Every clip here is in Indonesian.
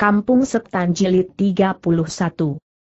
Kampung Setan Jilid 31.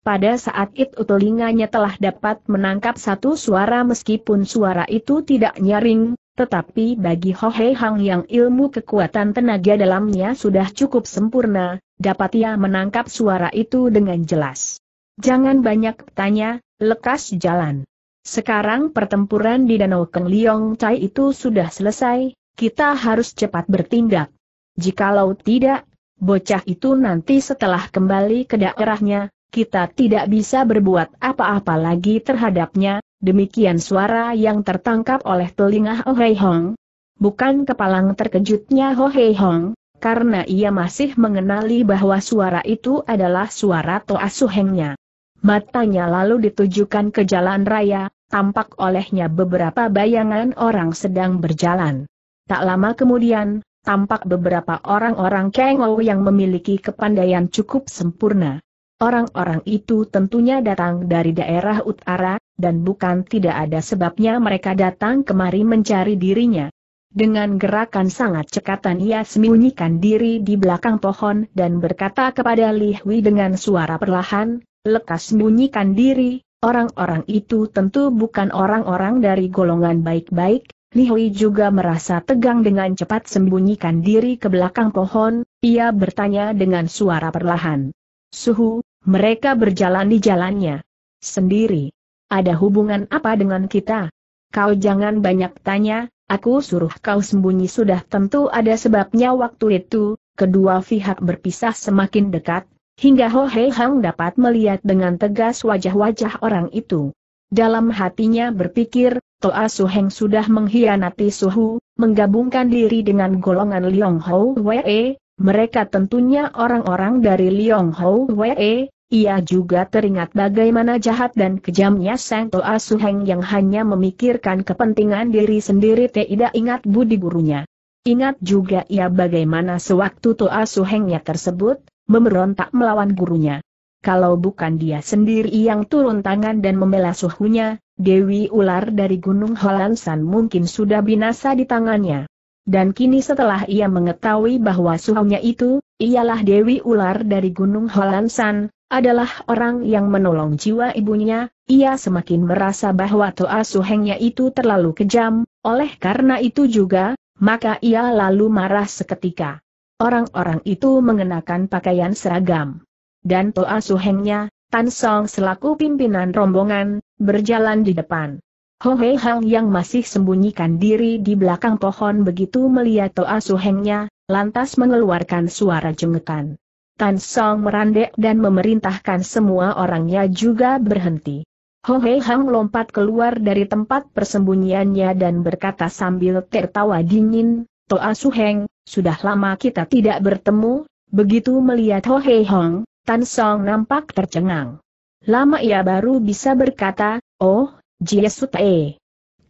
Pada saat itu telinganya telah dapat menangkap satu suara meskipun suara itu tidak nyaring, tetapi bagi Ho Hei Hang yang ilmu kekuatan tenaga dalamnya sudah cukup sempurna, dapat ia menangkap suara itu dengan jelas. Jangan banyak tanya, lekas jalan. Sekarang pertempuran di Danau Keng Liong Chai itu sudah selesai, kita harus cepat bertindak. Jikalau tidak, Bocah itu nanti setelah kembali ke daerahnya, kita tidak bisa berbuat apa-apa lagi terhadapnya, demikian suara yang tertangkap oleh telinga Ho oh Hei Hong. Bukan kepalang terkejutnya Ho oh Hei Hong, karena ia masih mengenali bahwa suara itu adalah suara Toa Suhengnya. Matanya lalu ditujukan ke jalan raya, tampak olehnya beberapa bayangan orang sedang berjalan. Tak lama kemudian, tampak beberapa orang-orang Kengou yang memiliki kepandaian cukup sempurna. Orang-orang itu tentunya datang dari daerah utara, dan bukan tidak ada sebabnya mereka datang kemari mencari dirinya. Dengan gerakan sangat cekatan ia sembunyikan diri di belakang pohon dan berkata kepada Li Hui dengan suara perlahan, lekas sembunyikan diri, orang-orang itu tentu bukan orang-orang dari golongan baik-baik, Li Hui juga merasa tegang dengan cepat sembunyikan diri ke belakang pohon, ia bertanya dengan suara perlahan. Suhu, mereka berjalan di jalannya. Sendiri. Ada hubungan apa dengan kita? Kau jangan banyak tanya, aku suruh kau sembunyi sudah tentu ada sebabnya waktu itu, kedua pihak berpisah semakin dekat, hingga Ho Hei Hang dapat melihat dengan tegas wajah-wajah orang itu. Dalam hatinya berpikir, Toa Su Heng sudah mengkhianati Suhu, menggabungkan diri dengan golongan Liong Hou Wei, mereka tentunya orang-orang dari Liong Hou Wei, ia juga teringat bagaimana jahat dan kejamnya Sang Toa Su Heng yang hanya memikirkan kepentingan diri sendiri tidak ingat budi gurunya. Ingat juga ia bagaimana sewaktu Toa Su Hengnya tersebut, memberontak melawan gurunya kalau bukan dia sendiri yang turun tangan dan membela suhunya, Dewi Ular dari Gunung Holansan mungkin sudah binasa di tangannya. Dan kini setelah ia mengetahui bahwa suhunya itu, ialah Dewi Ular dari Gunung Holansan, adalah orang yang menolong jiwa ibunya, ia semakin merasa bahwa Toa Suhengnya itu terlalu kejam, oleh karena itu juga, maka ia lalu marah seketika. Orang-orang itu mengenakan pakaian seragam dan Toa Suhengnya, Tan Song selaku pimpinan rombongan, berjalan di depan. Ho Hei Hang yang masih sembunyikan diri di belakang pohon begitu melihat Toa Suhengnya, lantas mengeluarkan suara jengekan. Tan Song merandek dan memerintahkan semua orangnya juga berhenti. Ho Hei Hang lompat keluar dari tempat persembunyiannya dan berkata sambil tertawa dingin, Toa Suheng, sudah lama kita tidak bertemu, begitu melihat Ho Hei Hang, Tan Song nampak tercengang. Lama ia baru bisa berkata, Oh, Jiesu Tae.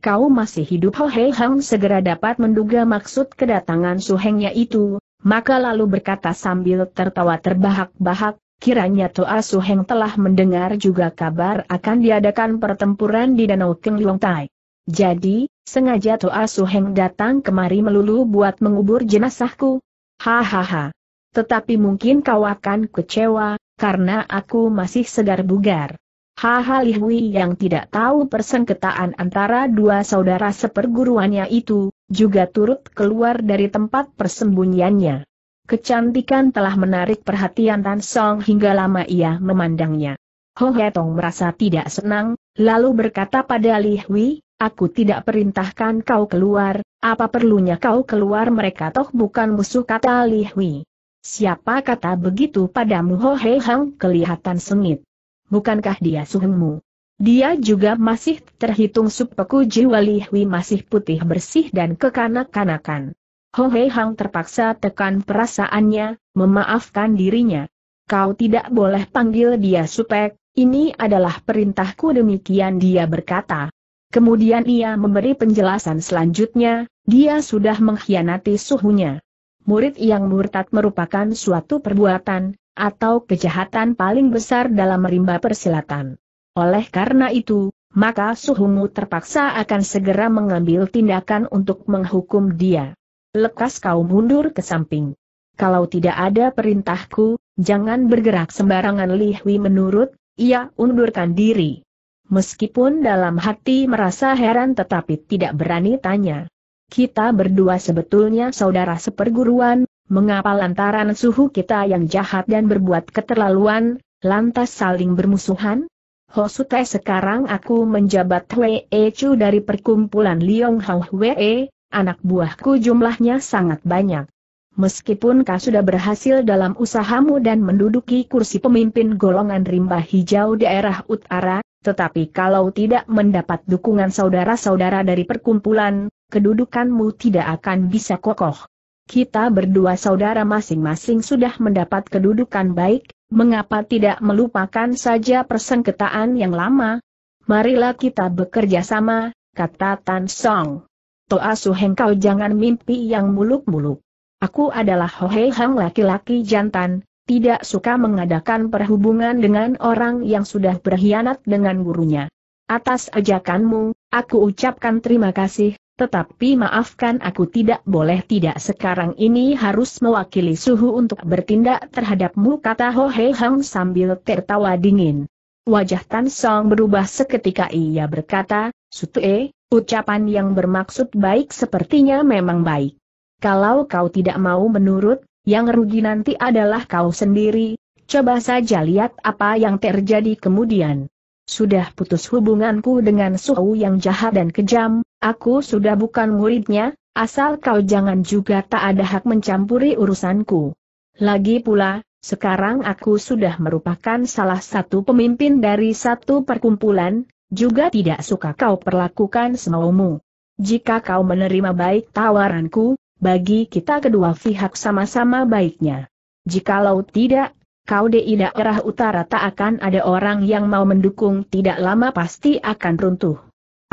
Kau masih hidup Ho Hei Hang segera dapat menduga maksud kedatangan Su Hengnya itu, maka lalu berkata sambil tertawa terbahak-bahak, Kiranya Toa Heng telah mendengar juga kabar akan diadakan pertempuran di Danau Keng Liong Tai. Jadi, sengaja Toa Heng datang kemari melulu buat mengubur jenazahku. Hahaha. Tetapi mungkin kau akan kecewa, karena aku masih segar bugar. Haha Lihui yang tidak tahu persengketaan antara dua saudara seperguruannya itu, juga turut keluar dari tempat persembunyiannya. Kecantikan telah menarik perhatian Tan Song hingga lama ia memandangnya. Ho Hetong merasa tidak senang, lalu berkata pada Li Hui, aku tidak perintahkan kau keluar, apa perlunya kau keluar mereka toh bukan musuh kata Li Hui. Siapa kata begitu padamu Ho Hei Hang kelihatan sengit? Bukankah dia suhengmu? Dia juga masih terhitung supeku jiwa Lihui masih putih bersih dan kekanak-kanakan. Ho Hei Hang terpaksa tekan perasaannya, memaafkan dirinya. Kau tidak boleh panggil dia supek, ini adalah perintahku demikian dia berkata. Kemudian ia memberi penjelasan selanjutnya, dia sudah mengkhianati suhunya murid yang murtad merupakan suatu perbuatan, atau kejahatan paling besar dalam merimba persilatan. Oleh karena itu, maka suhumu terpaksa akan segera mengambil tindakan untuk menghukum dia. Lekas kau mundur ke samping. Kalau tidak ada perintahku, jangan bergerak sembarangan Lihwi menurut, ia undurkan diri. Meskipun dalam hati merasa heran tetapi tidak berani tanya kita berdua sebetulnya saudara seperguruan, mengapa lantaran suhu kita yang jahat dan berbuat keterlaluan, lantas saling bermusuhan? Hosute sekarang aku menjabat Wei Chu dari perkumpulan Liong Hau Wei, anak buahku jumlahnya sangat banyak. Meskipun kau sudah berhasil dalam usahamu dan menduduki kursi pemimpin golongan rimba hijau daerah utara, tetapi kalau tidak mendapat dukungan saudara-saudara dari perkumpulan, kedudukanmu tidak akan bisa kokoh. Kita berdua saudara masing-masing sudah mendapat kedudukan baik, mengapa tidak melupakan saja persengketaan yang lama? Marilah kita bekerja sama, kata Tan Song. Toa Suheng kau jangan mimpi yang muluk-muluk. Aku adalah Hohei Hang laki-laki jantan, tidak suka mengadakan perhubungan dengan orang yang sudah berkhianat dengan gurunya. Atas ajakanmu, aku ucapkan terima kasih, tetapi maafkan aku tidak boleh tidak sekarang ini harus mewakili suhu untuk bertindak terhadapmu kata Ho Hei Hang sambil tertawa dingin. Wajah Tan Song berubah seketika ia berkata, Sutue, ucapan yang bermaksud baik sepertinya memang baik. Kalau kau tidak mau menurut, yang rugi nanti adalah kau sendiri, coba saja lihat apa yang terjadi kemudian. Sudah putus hubunganku dengan Suhu yang jahat dan kejam, Aku sudah bukan muridnya, asal kau jangan juga tak ada hak mencampuri urusanku. Lagi pula, sekarang aku sudah merupakan salah satu pemimpin dari satu perkumpulan, juga tidak suka kau perlakukan semaumu. Jika kau menerima baik tawaranku, bagi kita kedua pihak sama-sama baiknya. Jikalau tidak, kau di daerah utara tak akan ada orang yang mau mendukung tidak lama pasti akan runtuh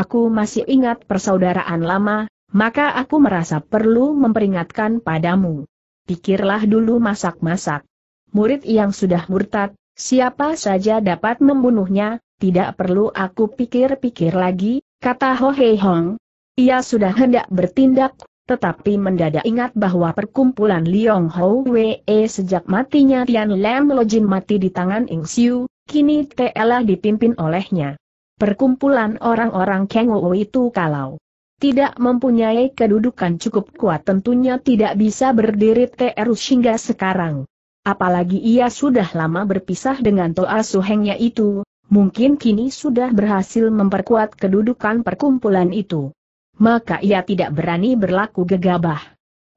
aku masih ingat persaudaraan lama, maka aku merasa perlu memperingatkan padamu. Pikirlah dulu masak-masak. Murid yang sudah murtad, siapa saja dapat membunuhnya, tidak perlu aku pikir-pikir lagi, kata Ho Hei Hong. Ia sudah hendak bertindak, tetapi mendadak ingat bahwa perkumpulan Liong Ho Wei e sejak matinya Tian Lam Lojin mati di tangan Ing Siu, kini Telah dipimpin olehnya perkumpulan orang-orang Kengwu itu kalau tidak mempunyai kedudukan cukup kuat tentunya tidak bisa berdiri terus hingga sekarang. Apalagi ia sudah lama berpisah dengan Toa Suhengnya itu, mungkin kini sudah berhasil memperkuat kedudukan perkumpulan itu. Maka ia tidak berani berlaku gegabah.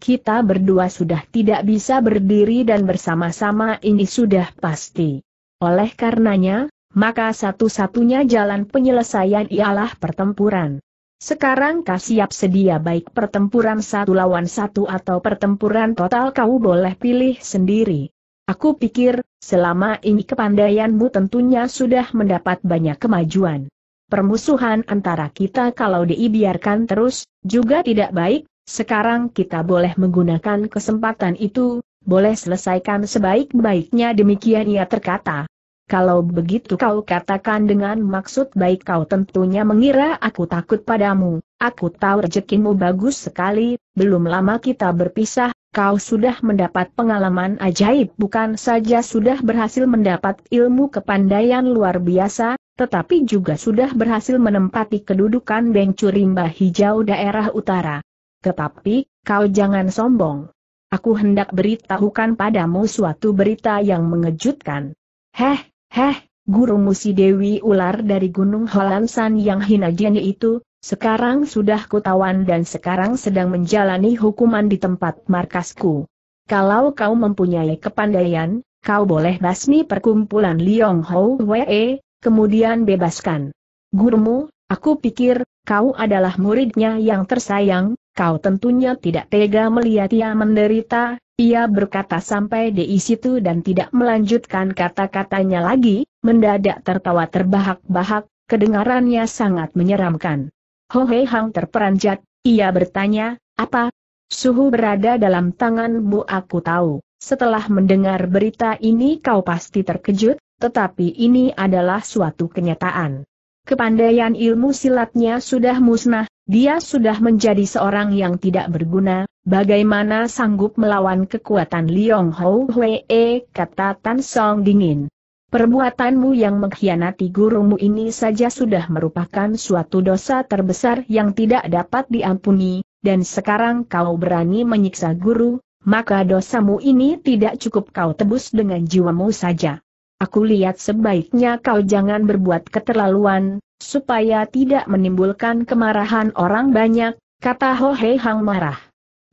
Kita berdua sudah tidak bisa berdiri dan bersama-sama ini sudah pasti. Oleh karenanya, maka satu-satunya jalan penyelesaian ialah pertempuran. Sekarang kau siap sedia baik pertempuran satu lawan satu atau pertempuran total kau boleh pilih sendiri. Aku pikir, selama ini kepandaianmu tentunya sudah mendapat banyak kemajuan. Permusuhan antara kita kalau dibiarkan terus, juga tidak baik, sekarang kita boleh menggunakan kesempatan itu, boleh selesaikan sebaik-baiknya demikian ia terkata. Kalau begitu kau katakan dengan maksud baik kau tentunya mengira aku takut padamu, aku tahu rezekimu bagus sekali, belum lama kita berpisah, kau sudah mendapat pengalaman ajaib bukan saja sudah berhasil mendapat ilmu kepandaian luar biasa, tetapi juga sudah berhasil menempati kedudukan Bencu Rimba Hijau daerah utara. Tetapi, kau jangan sombong. Aku hendak beritahukan padamu suatu berita yang mengejutkan. Heh, Heh, guru musi Dewi Ular dari Gunung Holansan yang hina jeni itu, sekarang sudah kutawan dan sekarang sedang menjalani hukuman di tempat markasku. Kalau kau mempunyai kepandaian, kau boleh basmi perkumpulan Liong Hou Wei, kemudian bebaskan. Gurumu, Aku pikir, kau adalah muridnya yang tersayang, kau tentunya tidak tega melihat ia menderita, ia berkata sampai di situ dan tidak melanjutkan kata-katanya lagi, mendadak tertawa terbahak-bahak, kedengarannya sangat menyeramkan. Ho Hei Hang terperanjat, ia bertanya, apa? Suhu berada dalam tanganmu aku tahu. Setelah mendengar berita ini kau pasti terkejut, tetapi ini adalah suatu kenyataan. Kepandaian ilmu silatnya sudah musnah, dia sudah menjadi seorang yang tidak berguna, bagaimana sanggup melawan kekuatan Liong Hou Hwee, kata Tan Song dingin. Perbuatanmu yang mengkhianati gurumu ini saja sudah merupakan suatu dosa terbesar yang tidak dapat diampuni, dan sekarang kau berani menyiksa guru, maka dosamu ini tidak cukup kau tebus dengan jiwamu saja aku lihat sebaiknya kau jangan berbuat keterlaluan, supaya tidak menimbulkan kemarahan orang banyak, kata Ho Hei Hang marah.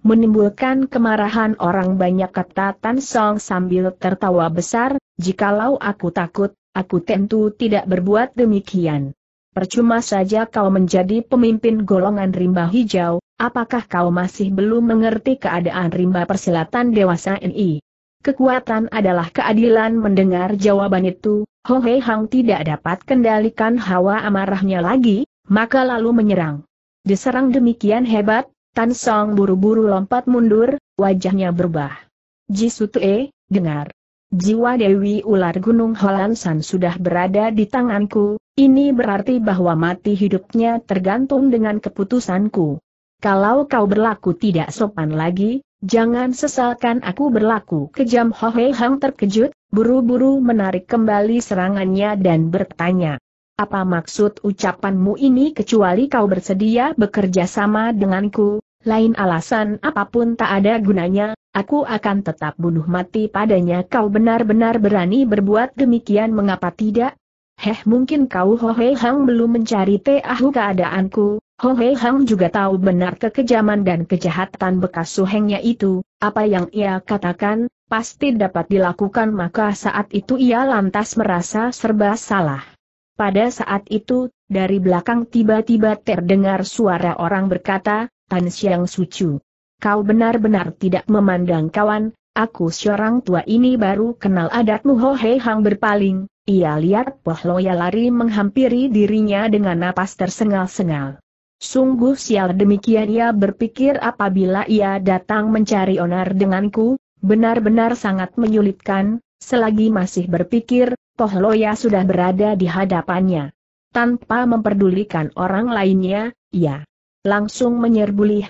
Menimbulkan kemarahan orang banyak kata Tan Song sambil tertawa besar, jikalau aku takut, aku tentu tidak berbuat demikian. Percuma saja kau menjadi pemimpin golongan rimba hijau, apakah kau masih belum mengerti keadaan rimba persilatan dewasa ini? Kekuatan adalah keadilan mendengar jawaban itu, Ho Hei Hang tidak dapat kendalikan hawa amarahnya lagi, maka lalu menyerang. Diserang demikian hebat, Tan Song buru-buru lompat mundur, wajahnya berubah. Ji Sutue, dengar. Jiwa Dewi Ular Gunung Holansan sudah berada di tanganku, ini berarti bahwa mati hidupnya tergantung dengan keputusanku. Kalau kau berlaku tidak sopan lagi, Jangan sesalkan aku berlaku kejam Ho Hang terkejut, buru-buru menarik kembali serangannya dan bertanya. Apa maksud ucapanmu ini kecuali kau bersedia bekerja sama denganku, lain alasan apapun tak ada gunanya, aku akan tetap bunuh mati padanya kau benar-benar berani berbuat demikian mengapa tidak? Heh mungkin kau Hohe Hang belum mencari tahu keadaanku, Hohe Hang juga tahu benar kekejaman dan kejahatan bekas suhengnya itu, apa yang ia katakan, pasti dapat dilakukan maka saat itu ia lantas merasa serba salah. Pada saat itu, dari belakang tiba-tiba terdengar suara orang berkata, Tan Siang Sucu. Kau benar-benar tidak memandang kawan, aku seorang tua ini baru kenal adatmu Ho Hei Hang berpaling, ia lihat Pohloya lari menghampiri dirinya dengan napas tersengal-sengal. Sungguh sial demikian ia berpikir apabila ia datang mencari onar denganku, benar-benar sangat menyulitkan, selagi masih berpikir, Pohloya sudah berada di hadapannya. Tanpa memperdulikan orang lainnya, ia langsung menyerbu Li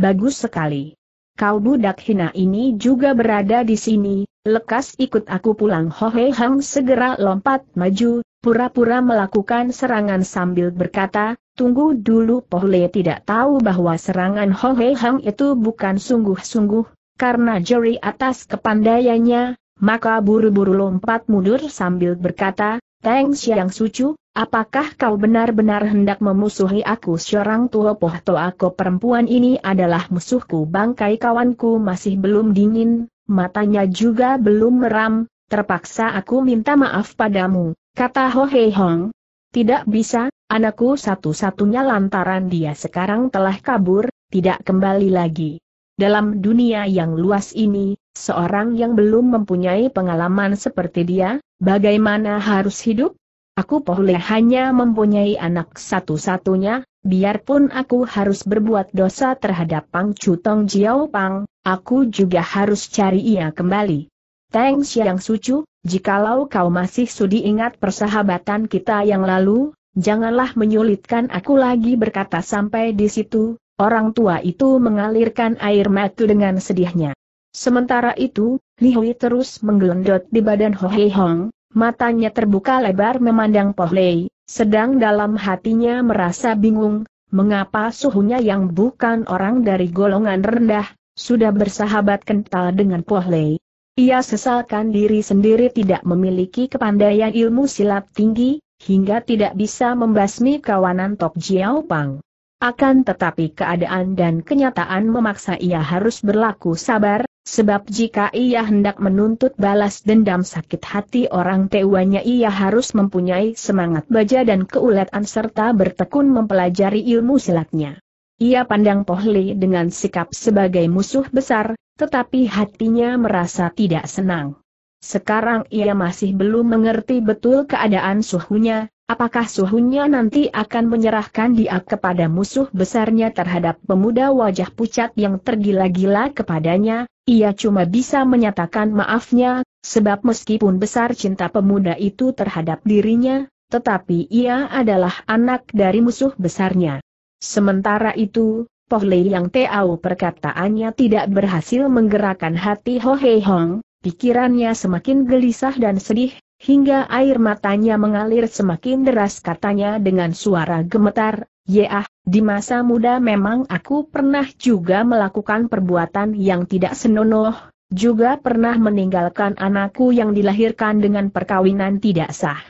bagus sekali kau budak hina ini juga berada di sini, lekas ikut aku pulang Hohe Hang segera lompat maju, pura-pura melakukan serangan sambil berkata, tunggu dulu Pohle tidak tahu bahwa serangan Hohe Hang itu bukan sungguh-sungguh, karena jari atas kepandaiannya, maka buru-buru lompat mundur sambil berkata, Teng yang Sucu, Apakah kau benar-benar hendak memusuhi aku seorang tua pohto aku perempuan ini adalah musuhku bangkai kawanku masih belum dingin, matanya juga belum meram, terpaksa aku minta maaf padamu, kata Ho Hei Hong. Tidak bisa, anakku satu-satunya lantaran dia sekarang telah kabur, tidak kembali lagi. Dalam dunia yang luas ini, seorang yang belum mempunyai pengalaman seperti dia, bagaimana harus hidup? Aku boleh hanya mempunyai anak satu-satunya, biarpun aku harus berbuat dosa terhadap Pang Cutong Jiao Pang, aku juga harus cari ia kembali. Teng Xiang Sucu, jikalau kau masih sudi ingat persahabatan kita yang lalu, janganlah menyulitkan aku lagi berkata sampai di situ, orang tua itu mengalirkan air mata dengan sedihnya. Sementara itu, Li Hui terus menggelendot di badan Ho Hei Hong, Matanya terbuka lebar memandang Poh Lei, sedang dalam hatinya merasa bingung, mengapa suhunya yang bukan orang dari golongan rendah, sudah bersahabat kental dengan Poh Lei? Ia sesalkan diri sendiri tidak memiliki kepandaian ilmu silat tinggi, hingga tidak bisa membasmi kawanan Tok Jiao Pang. Akan tetapi keadaan dan kenyataan memaksa ia harus berlaku sabar, Sebab jika ia hendak menuntut balas dendam sakit hati orang tewanya ia harus mempunyai semangat baja dan keuletan serta bertekun mempelajari ilmu silatnya. Ia pandang Pohli dengan sikap sebagai musuh besar, tetapi hatinya merasa tidak senang. Sekarang ia masih belum mengerti betul keadaan suhunya, Apakah suhunya nanti akan menyerahkan dia kepada musuh besarnya terhadap pemuda wajah pucat yang tergila-gila kepadanya? Ia cuma bisa menyatakan maafnya, sebab meskipun besar cinta pemuda itu terhadap dirinya, tetapi ia adalah anak dari musuh besarnya. Sementara itu, Lei yang tahu perkataannya tidak berhasil menggerakkan hati Ho Hei Hong, pikirannya semakin gelisah dan sedih, hingga air matanya mengalir semakin deras katanya dengan suara gemetar, Ya, di masa muda memang aku pernah juga melakukan perbuatan yang tidak senonoh, juga pernah meninggalkan anakku yang dilahirkan dengan perkawinan tidak sah.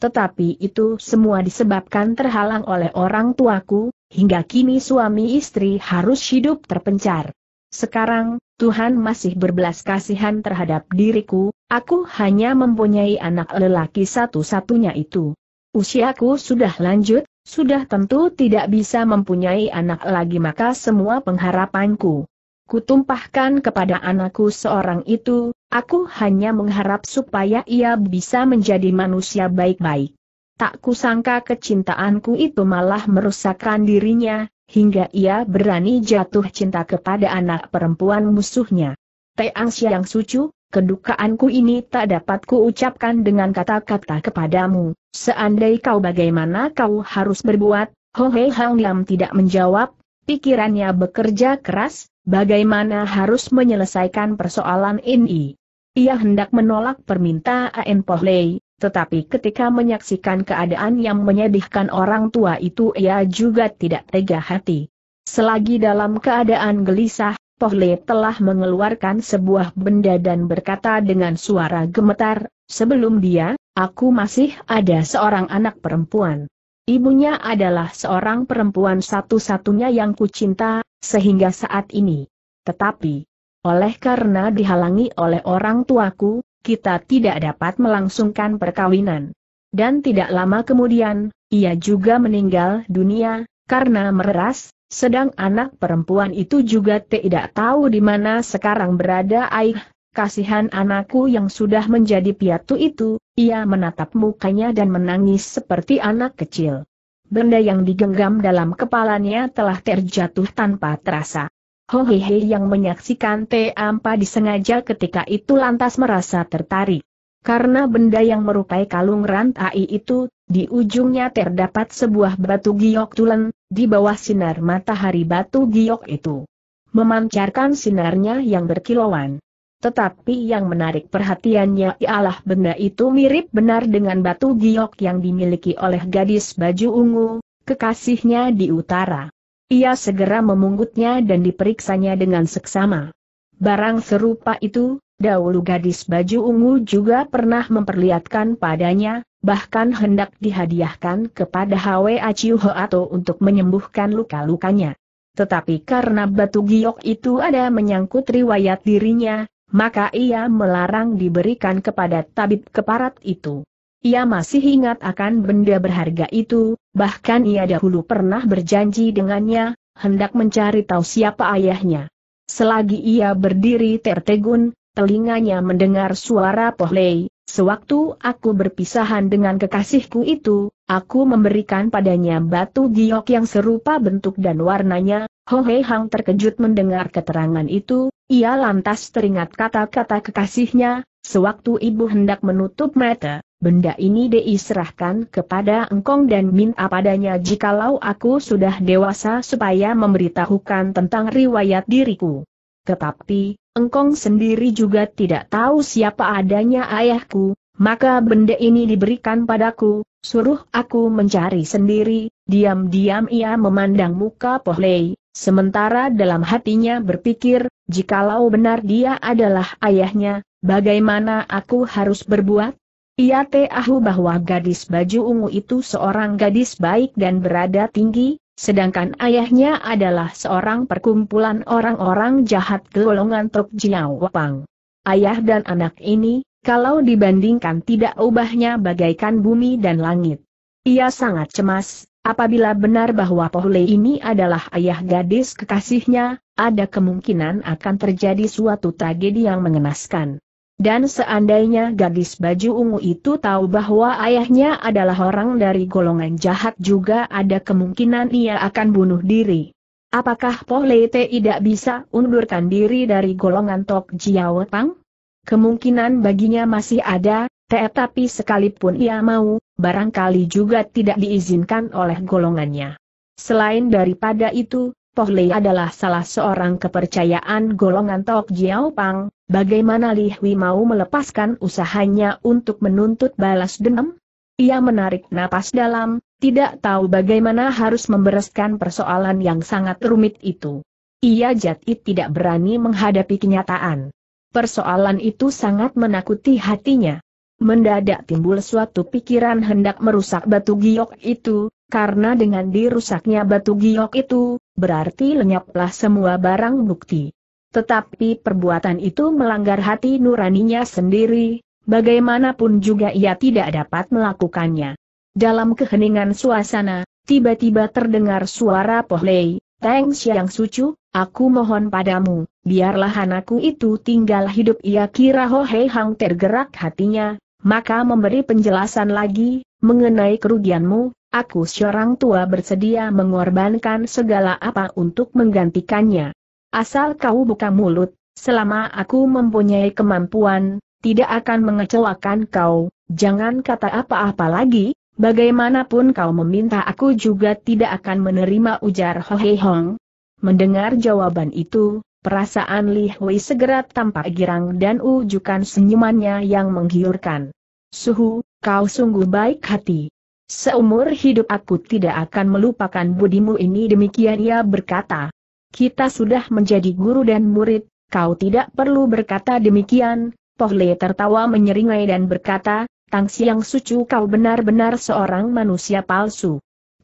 Tetapi itu semua disebabkan terhalang oleh orang tuaku, hingga kini suami istri harus hidup terpencar. Sekarang, Tuhan masih berbelas kasihan terhadap diriku, aku hanya mempunyai anak lelaki satu-satunya itu. Usiaku sudah lanjut, sudah tentu tidak bisa mempunyai anak lagi maka semua pengharapanku. Kutumpahkan kepada anakku seorang itu, aku hanya mengharap supaya ia bisa menjadi manusia baik-baik. Tak kusangka kecintaanku itu malah merusakkan dirinya, hingga ia berani jatuh cinta kepada anak perempuan musuhnya. Teang Siang Sucu, kedukaanku ini tak dapat kuucapkan dengan kata-kata kepadamu, seandai kau bagaimana kau harus berbuat, Ho Hei Hang Lam tidak menjawab, pikirannya bekerja keras, bagaimana harus menyelesaikan persoalan ini. Ia hendak menolak permintaan Lei, tetapi ketika menyaksikan keadaan yang menyedihkan orang tua itu ia juga tidak tega hati. Selagi dalam keadaan gelisah, Pohle telah mengeluarkan sebuah benda dan berkata dengan suara gemetar, sebelum dia, aku masih ada seorang anak perempuan. Ibunya adalah seorang perempuan satu-satunya yang kucinta, sehingga saat ini. Tetapi, oleh karena dihalangi oleh orang tuaku, kita tidak dapat melangsungkan perkawinan. Dan tidak lama kemudian, ia juga meninggal dunia, karena mereras, sedang anak perempuan itu juga tidak tahu di mana sekarang berada Aih, kasihan anakku yang sudah menjadi piatu itu, ia menatap mukanya dan menangis seperti anak kecil. Benda yang digenggam dalam kepalanya telah terjatuh tanpa terasa. Hohehe yang menyaksikan T. Ampa disengaja ketika itu lantas merasa tertarik. Karena benda yang merupai kalung rantai itu, di ujungnya terdapat sebuah batu giok tulen, di bawah sinar matahari batu giok itu. Memancarkan sinarnya yang berkilauan. Tetapi yang menarik perhatiannya ialah benda itu mirip benar dengan batu giok yang dimiliki oleh gadis baju ungu, kekasihnya di utara. Ia segera memungutnya dan diperiksanya dengan seksama. Barang serupa itu, dahulu gadis baju ungu juga pernah memperlihatkan padanya, bahkan hendak dihadiahkan kepada Hwe Chiu Hoato untuk menyembuhkan luka-lukanya. Tetapi karena batu giok itu ada menyangkut riwayat dirinya, maka ia melarang diberikan kepada tabib keparat itu. Ia masih ingat akan benda berharga itu, bahkan ia dahulu pernah berjanji dengannya, hendak mencari tahu siapa ayahnya. Selagi ia berdiri tertegun, telinganya mendengar suara Pohlei, sewaktu aku berpisahan dengan kekasihku itu, aku memberikan padanya batu giok yang serupa bentuk dan warnanya, Hohei Hang terkejut mendengar keterangan itu, ia lantas teringat kata-kata kekasihnya, sewaktu ibu hendak menutup mata, benda ini diserahkan kepada engkong dan minta padanya jikalau aku sudah dewasa supaya memberitahukan tentang riwayat diriku. Tetapi, engkong sendiri juga tidak tahu siapa adanya ayahku, maka benda ini diberikan padaku, suruh aku mencari sendiri, diam-diam ia memandang muka Pohlei, sementara dalam hatinya berpikir, jikalau benar dia adalah ayahnya, bagaimana aku harus berbuat? Ia tahu bahwa gadis baju ungu itu seorang gadis baik dan berada tinggi, sedangkan ayahnya adalah seorang perkumpulan orang-orang jahat golongan Tok Jiao Wapang. Ayah dan anak ini, kalau dibandingkan tidak ubahnya bagaikan bumi dan langit. Ia sangat cemas, apabila benar bahwa Pohle ini adalah ayah gadis kekasihnya, ada kemungkinan akan terjadi suatu tragedi yang mengenaskan. Dan seandainya gadis baju ungu itu tahu bahwa ayahnya adalah orang dari golongan jahat juga ada kemungkinan ia akan bunuh diri. Apakah Po tidak bisa undurkan diri dari golongan Tok Jiao Pang? Kemungkinan baginya masih ada, tetapi sekalipun ia mau, barangkali juga tidak diizinkan oleh golongannya. Selain daripada itu, Tohle adalah salah seorang kepercayaan golongan Tok Jiao Pang, bagaimana Li Hui mau melepaskan usahanya untuk menuntut balas dendam? Ia menarik napas dalam, tidak tahu bagaimana harus membereskan persoalan yang sangat rumit itu. Ia jati tidak berani menghadapi kenyataan. Persoalan itu sangat menakuti hatinya. Mendadak timbul suatu pikiran hendak merusak batu giok itu, karena dengan dirusaknya batu giok itu, berarti lenyaplah semua barang bukti. Tetapi perbuatan itu melanggar hati nuraninya sendiri, bagaimanapun juga ia tidak dapat melakukannya. Dalam keheningan suasana, tiba-tiba terdengar suara Pohlei, Teng yang Sucu, aku mohon padamu, biarlah anakku itu tinggal hidup ia kira Ho Hei Hang tergerak hatinya, maka memberi penjelasan lagi, mengenai kerugianmu, Aku seorang tua bersedia mengorbankan segala apa untuk menggantikannya. Asal kau buka mulut, selama aku mempunyai kemampuan, tidak akan mengecewakan kau, jangan kata apa-apa lagi, bagaimanapun kau meminta aku juga tidak akan menerima ujar Ho Hei Hong. Mendengar jawaban itu, perasaan Li Hui segera tampak girang dan ujukan senyumannya yang menggiurkan. Suhu, kau sungguh baik hati. Seumur hidup aku tidak akan melupakan budimu ini demikian ia berkata. Kita sudah menjadi guru dan murid, kau tidak perlu berkata demikian, Pohle tertawa menyeringai dan berkata, Tang Siang Sucu kau benar-benar seorang manusia palsu.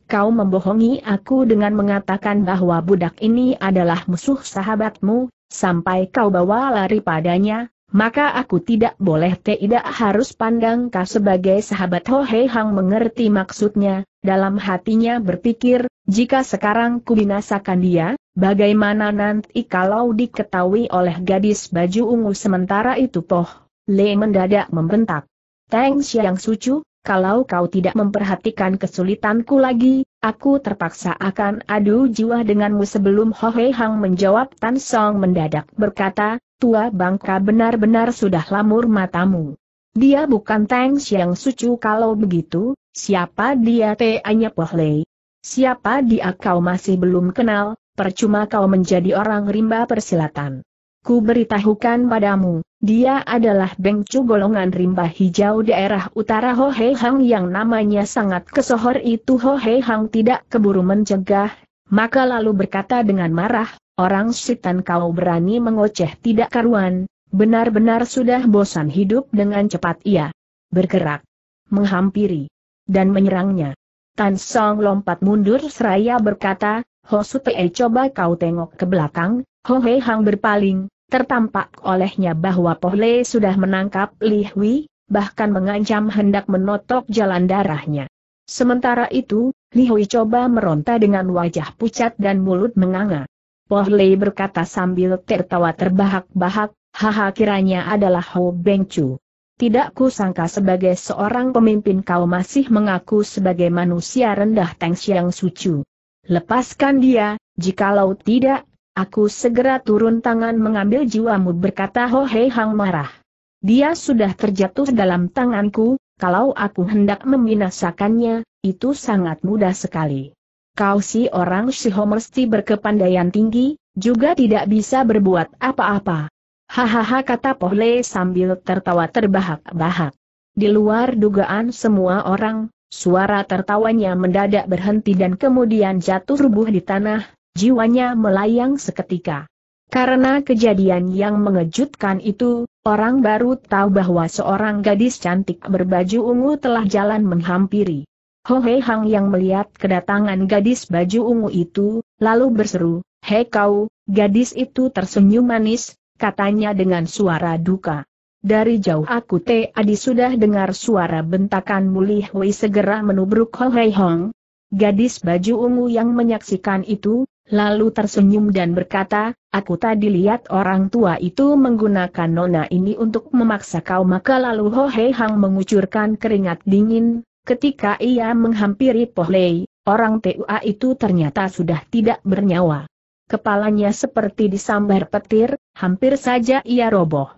Kau membohongi aku dengan mengatakan bahwa budak ini adalah musuh sahabatmu, sampai kau bawa lari padanya, maka aku tidak boleh tidak harus pandang kau sebagai sahabat Ho oh, Hei Hang mengerti maksudnya, dalam hatinya berpikir, jika sekarang ku dia, bagaimana nanti kalau diketahui oleh gadis baju ungu sementara itu Poh, Le mendadak membentak. Teng Xiang Sucu, kalau kau tidak memperhatikan kesulitanku lagi, aku terpaksa akan adu jiwa denganmu sebelum Ho Hei Hang menjawab Tan Song mendadak berkata, tua bangka benar-benar sudah lamur matamu. Dia bukan Tang Xiang Sucu kalau begitu, siapa dia teh nya Pohlei? Siapa dia kau masih belum kenal, percuma kau menjadi orang rimba persilatan. Ku beritahukan padamu, dia adalah Bengcu golongan rimba hijau daerah utara Hohei Hang yang namanya sangat kesohor itu Hohei Hang tidak keburu mencegah, maka lalu berkata dengan marah, Orang setan kau berani mengoceh tidak karuan, benar-benar sudah bosan hidup dengan cepat ia. Bergerak, menghampiri, dan menyerangnya. Tan Song lompat mundur seraya berkata, Ho Su Pei coba kau tengok ke belakang, Ho Hei Hang berpaling, tertampak olehnya bahwa Pohle sudah menangkap Li Hui, bahkan mengancam hendak menotok jalan darahnya. Sementara itu, Li Hui coba meronta dengan wajah pucat dan mulut menganga. Poh berkata sambil tertawa terbahak-bahak, haha kiranya adalah Ho Beng Chu. Tidak sangka sebagai seorang pemimpin kau masih mengaku sebagai manusia rendah Teng Xiang Sucu. Lepaskan dia, jikalau tidak, aku segera turun tangan mengambil jiwamu berkata Ho Hei Hang marah. Dia sudah terjatuh dalam tanganku, kalau aku hendak membinasakannya, itu sangat mudah sekali kau si orang Shiho mesti berkepandaian tinggi, juga tidak bisa berbuat apa-apa. Hahaha kata Pohle sambil tertawa terbahak-bahak. Di luar dugaan semua orang, suara tertawanya mendadak berhenti dan kemudian jatuh rubuh di tanah, jiwanya melayang seketika. Karena kejadian yang mengejutkan itu, orang baru tahu bahwa seorang gadis cantik berbaju ungu telah jalan menghampiri. Ho Hei Hang yang melihat kedatangan gadis baju ungu itu, lalu berseru, Hei kau, gadis itu tersenyum manis, katanya dengan suara duka. Dari jauh aku Te Adi sudah dengar suara bentakan Muli Hui segera menubruk Ho Hei Hong. Gadis baju ungu yang menyaksikan itu, lalu tersenyum dan berkata, aku tadi lihat orang tua itu menggunakan nona ini untuk memaksa kau maka lalu Ho Hei Hang mengucurkan keringat dingin, Ketika ia menghampiri Pohlei, orang TUA itu ternyata sudah tidak bernyawa. Kepalanya seperti disambar petir, hampir saja ia roboh.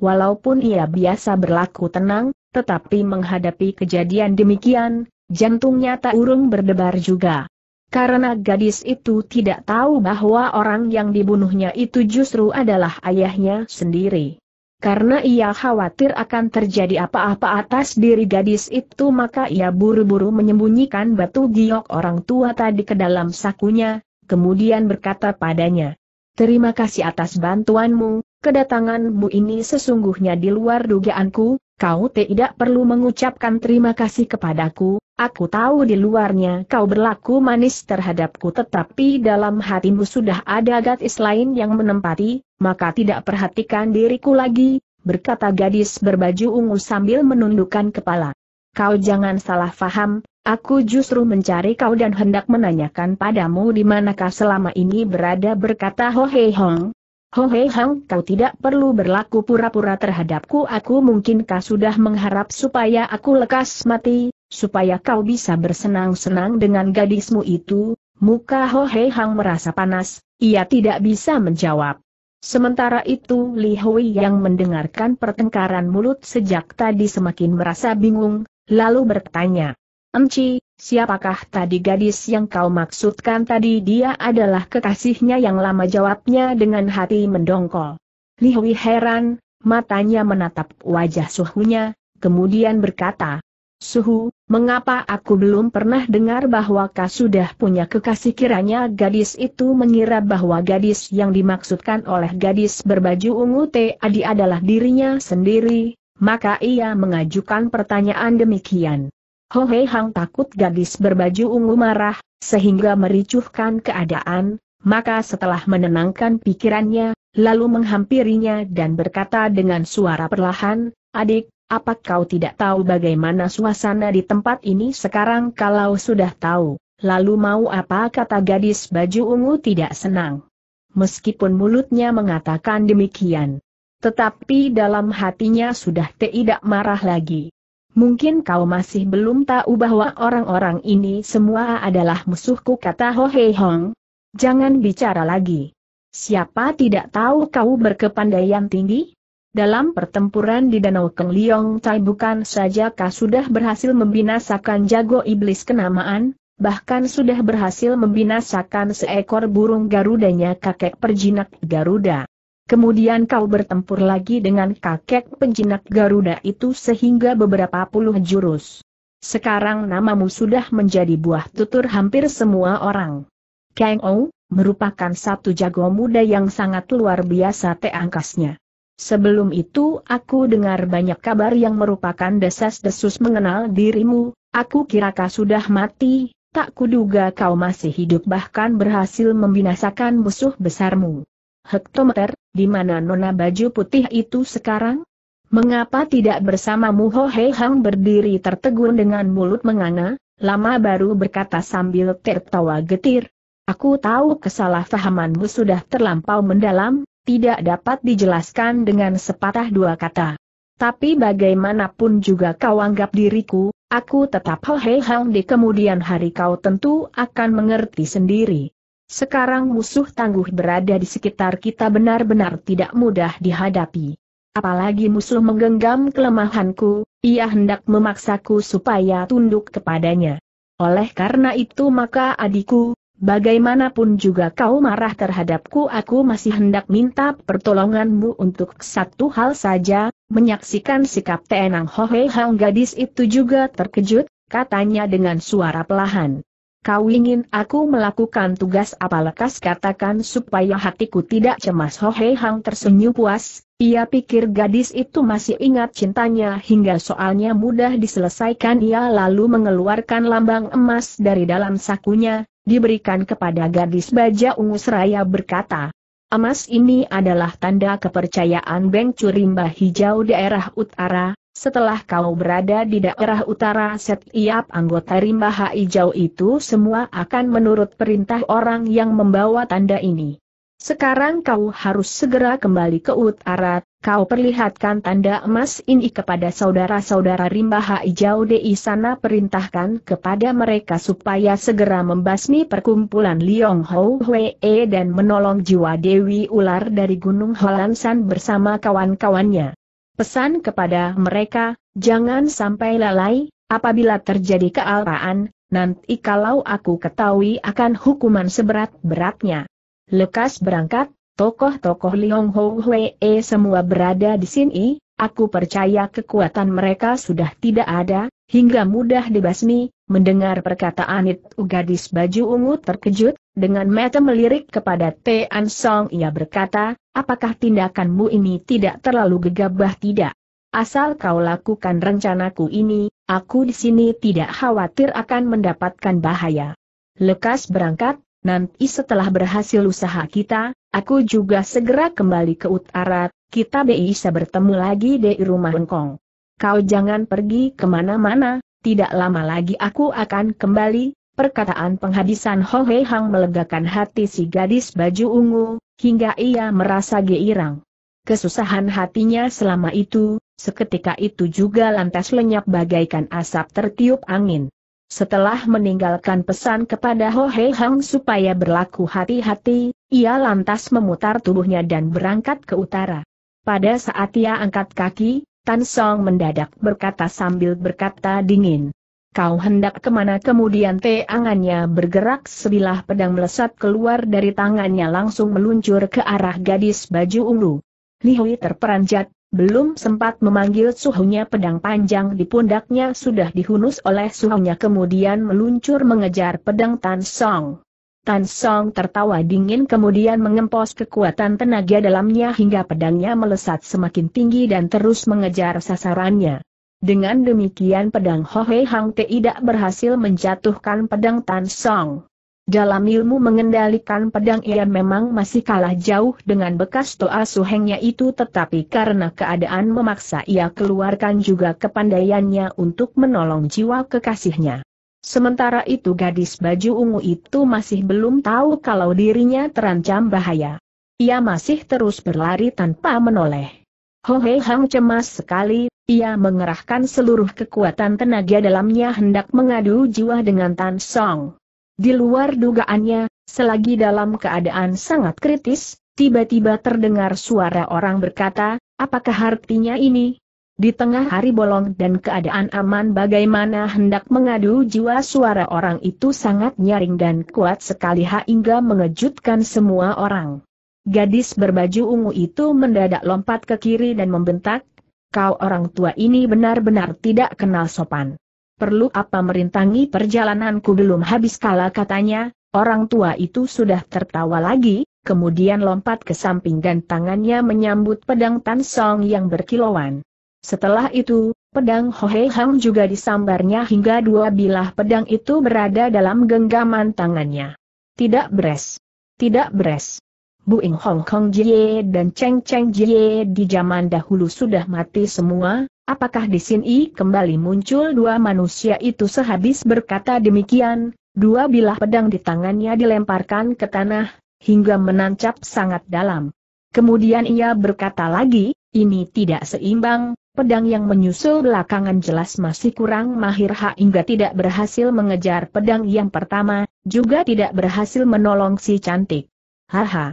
Walaupun ia biasa berlaku tenang, tetapi menghadapi kejadian demikian, jantungnya tak urung berdebar juga. Karena gadis itu tidak tahu bahwa orang yang dibunuhnya itu justru adalah ayahnya sendiri. Karena ia khawatir akan terjadi apa-apa atas diri gadis itu maka ia buru-buru menyembunyikan batu giok orang tua tadi ke dalam sakunya, kemudian berkata padanya, Terima kasih atas bantuanmu, kedatanganmu ini sesungguhnya di luar dugaanku, kau tidak perlu mengucapkan terima kasih kepadaku, aku tahu di luarnya kau berlaku manis terhadapku tetapi dalam hatimu sudah ada gadis lain yang menempati, maka tidak perhatikan diriku lagi, berkata gadis berbaju ungu sambil menundukkan kepala. Kau jangan salah faham, aku justru mencari kau dan hendak menanyakan padamu di manakah selama ini berada berkata Ho Hei Hong, Ho Hei Hang, kau tidak perlu berlaku pura-pura terhadapku. Aku mungkinkah sudah mengharap supaya aku lekas mati, supaya kau bisa bersenang-senang dengan gadismu itu? Muka Ho Hei Hang merasa panas, ia tidak bisa menjawab. Sementara itu Li Hui yang mendengarkan pertengkaran mulut sejak tadi semakin merasa bingung, lalu bertanya. Enci, siapakah tadi gadis yang kau maksudkan tadi dia adalah kekasihnya yang lama jawabnya dengan hati mendongkol. Lihui heran, matanya menatap wajah suhunya, kemudian berkata, Suhu, mengapa aku belum pernah dengar bahwa kau sudah punya kekasih kiranya gadis itu mengira bahwa gadis yang dimaksudkan oleh gadis berbaju ungu Tadi adalah dirinya sendiri, maka ia mengajukan pertanyaan demikian. Ho Hei Hang takut gadis berbaju ungu marah, sehingga mericuhkan keadaan, maka setelah menenangkan pikirannya, lalu menghampirinya dan berkata dengan suara perlahan, Adik, apa kau tidak tahu bagaimana suasana di tempat ini sekarang kalau sudah tahu, lalu mau apa kata gadis baju ungu tidak senang. Meskipun mulutnya mengatakan demikian. Tetapi dalam hatinya sudah tidak marah lagi. Mungkin kau masih belum tahu bahwa orang-orang ini semua adalah musuhku kata Ho Hei Hong. Jangan bicara lagi. Siapa tidak tahu kau berkepandaian tinggi? Dalam pertempuran di Danau Keng Liong Tai bukan saja kau sudah berhasil membinasakan jago iblis kenamaan, bahkan sudah berhasil membinasakan seekor burung garudanya kakek perjinak Garuda. Kemudian kau bertempur lagi dengan kakek penjinak Garuda itu sehingga beberapa puluh jurus. Sekarang namamu sudah menjadi buah tutur hampir semua orang. Kang Ou, merupakan satu jago muda yang sangat luar biasa teangkasnya. Sebelum itu aku dengar banyak kabar yang merupakan desas-desus mengenal dirimu, aku kira kau sudah mati, tak kuduga kau masih hidup bahkan berhasil membinasakan musuh besarmu. Hektometer, di mana nona baju putih itu sekarang? Mengapa tidak bersamamu Ho Hei Hang berdiri tertegun dengan mulut menganga, lama baru berkata sambil tertawa getir. Aku tahu kesalahpahamanmu sudah terlampau mendalam, tidak dapat dijelaskan dengan sepatah dua kata. Tapi bagaimanapun juga kau anggap diriku, aku tetap Ho Hei Hang di kemudian hari kau tentu akan mengerti sendiri. Sekarang musuh tangguh berada di sekitar kita benar-benar tidak mudah dihadapi. Apalagi musuh menggenggam kelemahanku, ia hendak memaksaku supaya tunduk kepadanya. Oleh karena itu maka adikku, bagaimanapun juga kau marah terhadapku aku masih hendak minta pertolonganmu untuk satu hal saja, menyaksikan sikap Tenang Hohe Hang gadis itu juga terkejut, katanya dengan suara pelahan. Kau ingin aku melakukan tugas apa lekas katakan supaya hatiku tidak cemas Hohei Hang tersenyum puas, ia pikir gadis itu masih ingat cintanya hingga soalnya mudah diselesaikan ia lalu mengeluarkan lambang emas dari dalam sakunya, diberikan kepada gadis baja ungu seraya berkata. Emas ini adalah tanda kepercayaan Beng Curimba Hijau daerah utara, setelah kau berada di daerah utara setiap anggota rimba hijau itu semua akan menurut perintah orang yang membawa tanda ini. Sekarang kau harus segera kembali ke utara, kau perlihatkan tanda emas ini kepada saudara-saudara rimba hijau di sana perintahkan kepada mereka supaya segera membasmi perkumpulan Liong Hou Hwee dan menolong jiwa Dewi Ular dari Gunung Holansan bersama kawan-kawannya. Pesan kepada mereka, jangan sampai lalai, apabila terjadi kealpaan, nanti kalau aku ketahui akan hukuman seberat-beratnya. Lekas berangkat, tokoh-tokoh Liong Ho Hwee semua berada di sini, aku percaya kekuatan mereka sudah tidak ada, hingga mudah dibasmi, mendengar perkataan itu gadis baju ungu terkejut, dengan mata melirik kepada An Song ia berkata, apakah tindakanmu ini tidak terlalu gegabah tidak? Asal kau lakukan rencanaku ini, aku di sini tidak khawatir akan mendapatkan bahaya. Lekas berangkat, nanti setelah berhasil usaha kita, aku juga segera kembali ke utara, kita bisa bertemu lagi di rumah Kong. Kau jangan pergi kemana-mana, tidak lama lagi aku akan kembali, Perkataan penghabisan Ho Hei Hang melegakan hati si gadis baju ungu, hingga ia merasa geirang. Kesusahan hatinya selama itu, seketika itu juga lantas lenyap bagaikan asap tertiup angin. Setelah meninggalkan pesan kepada Ho Hei Hang supaya berlaku hati-hati, ia lantas memutar tubuhnya dan berangkat ke utara. Pada saat ia angkat kaki, Tan Song mendadak berkata sambil berkata dingin. Kau hendak kemana kemudian teangannya bergerak sebilah pedang melesat keluar dari tangannya langsung meluncur ke arah gadis baju ungu. Li Hui terperanjat, belum sempat memanggil suhunya pedang panjang di pundaknya sudah dihunus oleh suhunya kemudian meluncur mengejar pedang Tan Song. Tan Song tertawa dingin kemudian mengempos kekuatan tenaga dalamnya hingga pedangnya melesat semakin tinggi dan terus mengejar sasarannya. Dengan demikian pedang Hohe Hang tidak berhasil menjatuhkan pedang Tan Song. Dalam ilmu mengendalikan pedang ia memang masih kalah jauh dengan bekas toa suhengnya itu tetapi karena keadaan memaksa ia keluarkan juga kepandaiannya untuk menolong jiwa kekasihnya. Sementara itu gadis baju ungu itu masih belum tahu kalau dirinya terancam bahaya. Ia masih terus berlari tanpa menoleh. Ho Hei Hang cemas sekali, ia mengerahkan seluruh kekuatan tenaga dalamnya hendak mengadu jiwa dengan Tan Song. Di luar dugaannya, selagi dalam keadaan sangat kritis, tiba-tiba terdengar suara orang berkata, apakah artinya ini? Di tengah hari bolong dan keadaan aman bagaimana hendak mengadu jiwa suara orang itu sangat nyaring dan kuat sekali hingga mengejutkan semua orang. Gadis berbaju ungu itu mendadak lompat ke kiri dan membentak, kau orang tua ini benar-benar tidak kenal sopan. Perlu apa merintangi perjalananku belum habis kala katanya, orang tua itu sudah tertawa lagi, kemudian lompat ke samping dan tangannya menyambut pedang Tansong yang berkilauan. Setelah itu, pedang Hohe Hang juga disambarnya hingga dua bilah pedang itu berada dalam genggaman tangannya. Tidak beres. Tidak beres. Buing Hong Kong Jie dan Cheng Cheng Jie di zaman dahulu sudah mati semua, apakah di sini kembali muncul dua manusia itu sehabis berkata demikian, dua bilah pedang di tangannya dilemparkan ke tanah, hingga menancap sangat dalam. Kemudian ia berkata lagi, ini tidak seimbang, pedang yang menyusul belakangan jelas masih kurang mahir hingga tidak berhasil mengejar pedang yang pertama, juga tidak berhasil menolong si cantik. Haha.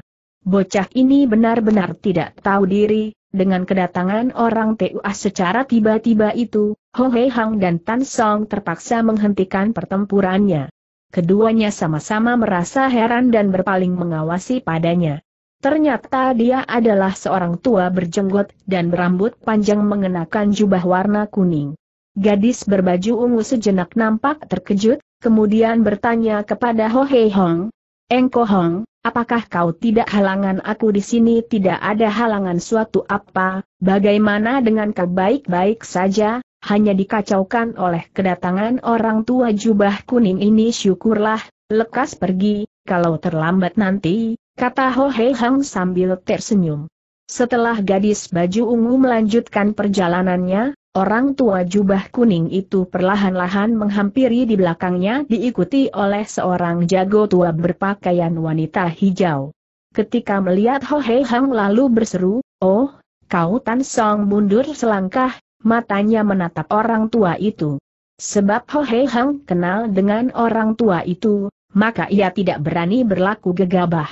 Bocah ini benar-benar tidak tahu diri, dengan kedatangan orang TUA secara tiba-tiba itu, Ho Hei Hang dan Tan Song terpaksa menghentikan pertempurannya. Keduanya sama-sama merasa heran dan berpaling mengawasi padanya. Ternyata dia adalah seorang tua berjenggot dan berambut panjang mengenakan jubah warna kuning. Gadis berbaju ungu sejenak nampak terkejut, kemudian bertanya kepada Ho Hei Hong, Engko Hong, Apakah kau tidak halangan aku di sini tidak ada halangan suatu apa, bagaimana dengan kau baik-baik saja, hanya dikacaukan oleh kedatangan orang tua jubah kuning ini syukurlah, lekas pergi, kalau terlambat nanti, kata Ho Hei Hang sambil tersenyum. Setelah gadis baju ungu melanjutkan perjalanannya, Orang tua jubah kuning itu perlahan-lahan menghampiri di belakangnya diikuti oleh seorang jago tua berpakaian wanita hijau. Ketika melihat Ho Hei Hang lalu berseru, Oh, kau Tan Song mundur selangkah, matanya menatap orang tua itu. Sebab Ho Hei Hang kenal dengan orang tua itu, maka ia tidak berani berlaku gegabah.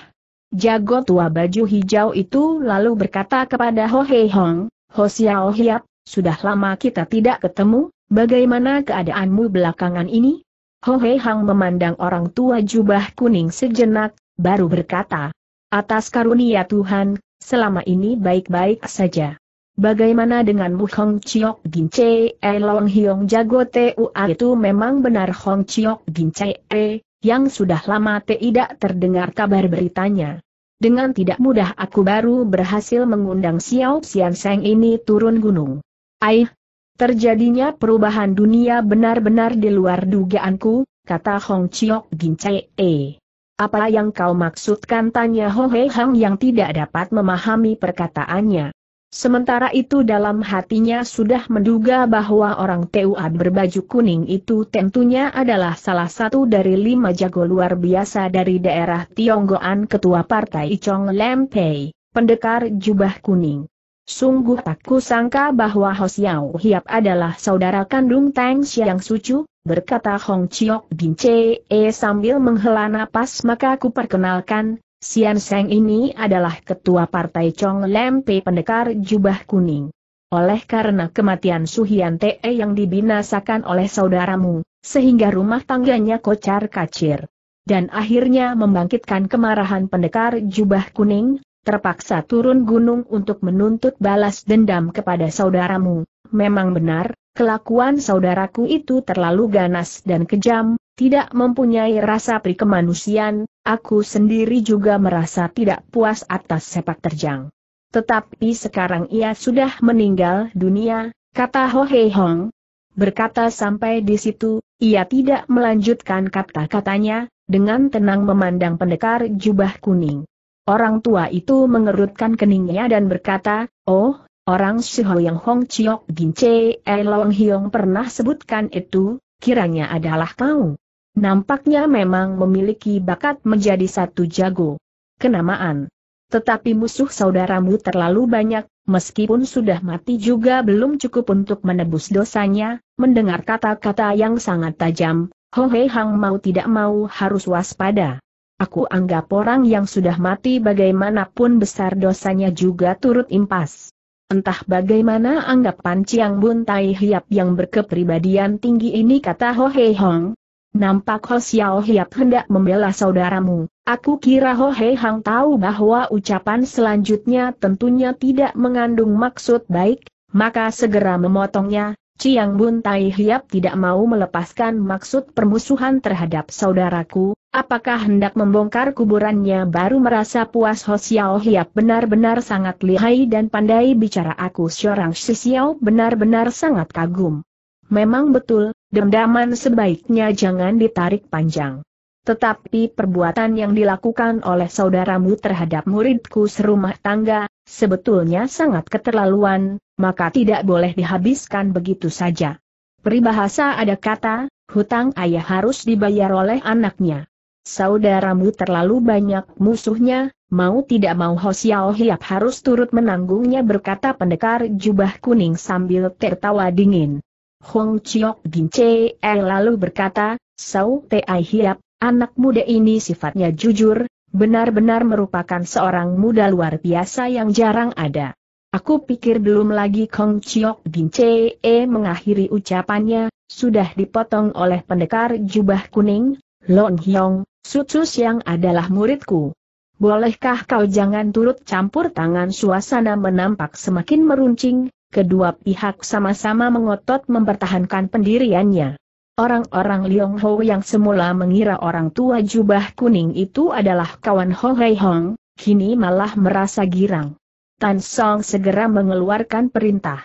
Jago tua baju hijau itu lalu berkata kepada Ho Hei Hang, Ho Xiao Hiap, sudah lama kita tidak ketemu, bagaimana keadaanmu belakangan ini? Ho Hei Hang memandang orang tua jubah kuning sejenak, baru berkata, Atas karunia Tuhan, selama ini baik-baik saja. Bagaimana denganmu Hong Chiok Gin Che E Long Hiong Jago A itu memang benar Hong Chiok Gin Che E, yang sudah lama tidak terdengar kabar beritanya. Dengan tidak mudah aku baru berhasil mengundang Xiao Xian Seng ini turun gunung. Aih, terjadinya perubahan dunia benar-benar di luar dugaanku, kata Hong Chiok Gincae. E. Apa yang kau maksudkan tanya Ho He Hang yang tidak dapat memahami perkataannya. Sementara itu dalam hatinya sudah menduga bahwa orang TUA berbaju kuning itu tentunya adalah salah satu dari lima jago luar biasa dari daerah Tionggoan ketua partai Chong Lempei, pendekar jubah kuning. Sungguh tak kusangka bahwa Hos Yao Hiap adalah saudara kandung Tang Xiang Sucu, berkata Hong Chiok Bin Che e sambil menghela napas maka ku perkenalkan, Sian Seng ini adalah ketua partai Chong Lempe pendekar jubah kuning. Oleh karena kematian Suhian Te yang dibinasakan oleh saudaramu, sehingga rumah tangganya kocar kacir. Dan akhirnya membangkitkan kemarahan pendekar jubah kuning, terpaksa turun gunung untuk menuntut balas dendam kepada saudaramu. Memang benar, kelakuan saudaraku itu terlalu ganas dan kejam, tidak mempunyai rasa prikemanusiaan, aku sendiri juga merasa tidak puas atas sepak terjang. Tetapi sekarang ia sudah meninggal dunia, kata Ho Hei Hong. Berkata sampai di situ, ia tidak melanjutkan kata-katanya, dengan tenang memandang pendekar jubah kuning. Orang tua itu mengerutkan keningnya dan berkata, Oh, orang sihol yang Hong Chiok Ginche Elong eh Hiong pernah sebutkan itu, kiranya adalah kau. Nampaknya memang memiliki bakat menjadi satu jago. Kenamaan. Tetapi musuh saudaramu terlalu banyak, meskipun sudah mati juga belum cukup untuk menebus dosanya, mendengar kata-kata yang sangat tajam, Ho Hei Hang mau tidak mau harus waspada. Aku anggap orang yang sudah mati bagaimanapun besar dosanya juga turut impas. Entah bagaimana anggapan panci Bun Tai Hiap yang berkepribadian tinggi ini kata Ho Hei Hong. Nampak Ho Xiao Hiap hendak membela saudaramu. Aku kira Ho Hei Hong tahu bahwa ucapan selanjutnya tentunya tidak mengandung maksud baik, maka segera memotongnya, Ciang Bun Tai Hiap tidak mau melepaskan maksud permusuhan terhadap saudaraku, apakah hendak membongkar kuburannya baru merasa puas Ho Xiao Hiap benar-benar sangat lihai dan pandai bicara aku seorang Si Xiao benar-benar sangat kagum. Memang betul, dendaman sebaiknya jangan ditarik panjang. Tetapi perbuatan yang dilakukan oleh saudaramu terhadap muridku serumah tangga, sebetulnya sangat keterlaluan, maka tidak boleh dihabiskan begitu saja. Peribahasa ada kata, hutang ayah harus dibayar oleh anaknya. Saudaramu terlalu banyak musuhnya, mau tidak mau Hosiao Hiap harus turut menanggungnya berkata pendekar jubah kuning sambil tertawa dingin. Hong Chiok Che El lalu berkata, Sau Te Ai Hiap, anak muda ini sifatnya jujur, benar-benar merupakan seorang muda luar biasa yang jarang ada. Aku pikir belum lagi Kong Chiok Bin Chee mengakhiri ucapannya, sudah dipotong oleh pendekar jubah kuning, Long Hyong, Sutsus yang adalah muridku. Bolehkah kau jangan turut campur tangan suasana menampak semakin meruncing, kedua pihak sama-sama mengotot mempertahankan pendiriannya. Orang-orang Liong Ho yang semula mengira orang tua jubah kuning itu adalah kawan Ho Hei Hong, kini malah merasa girang. Tan Song segera mengeluarkan perintah.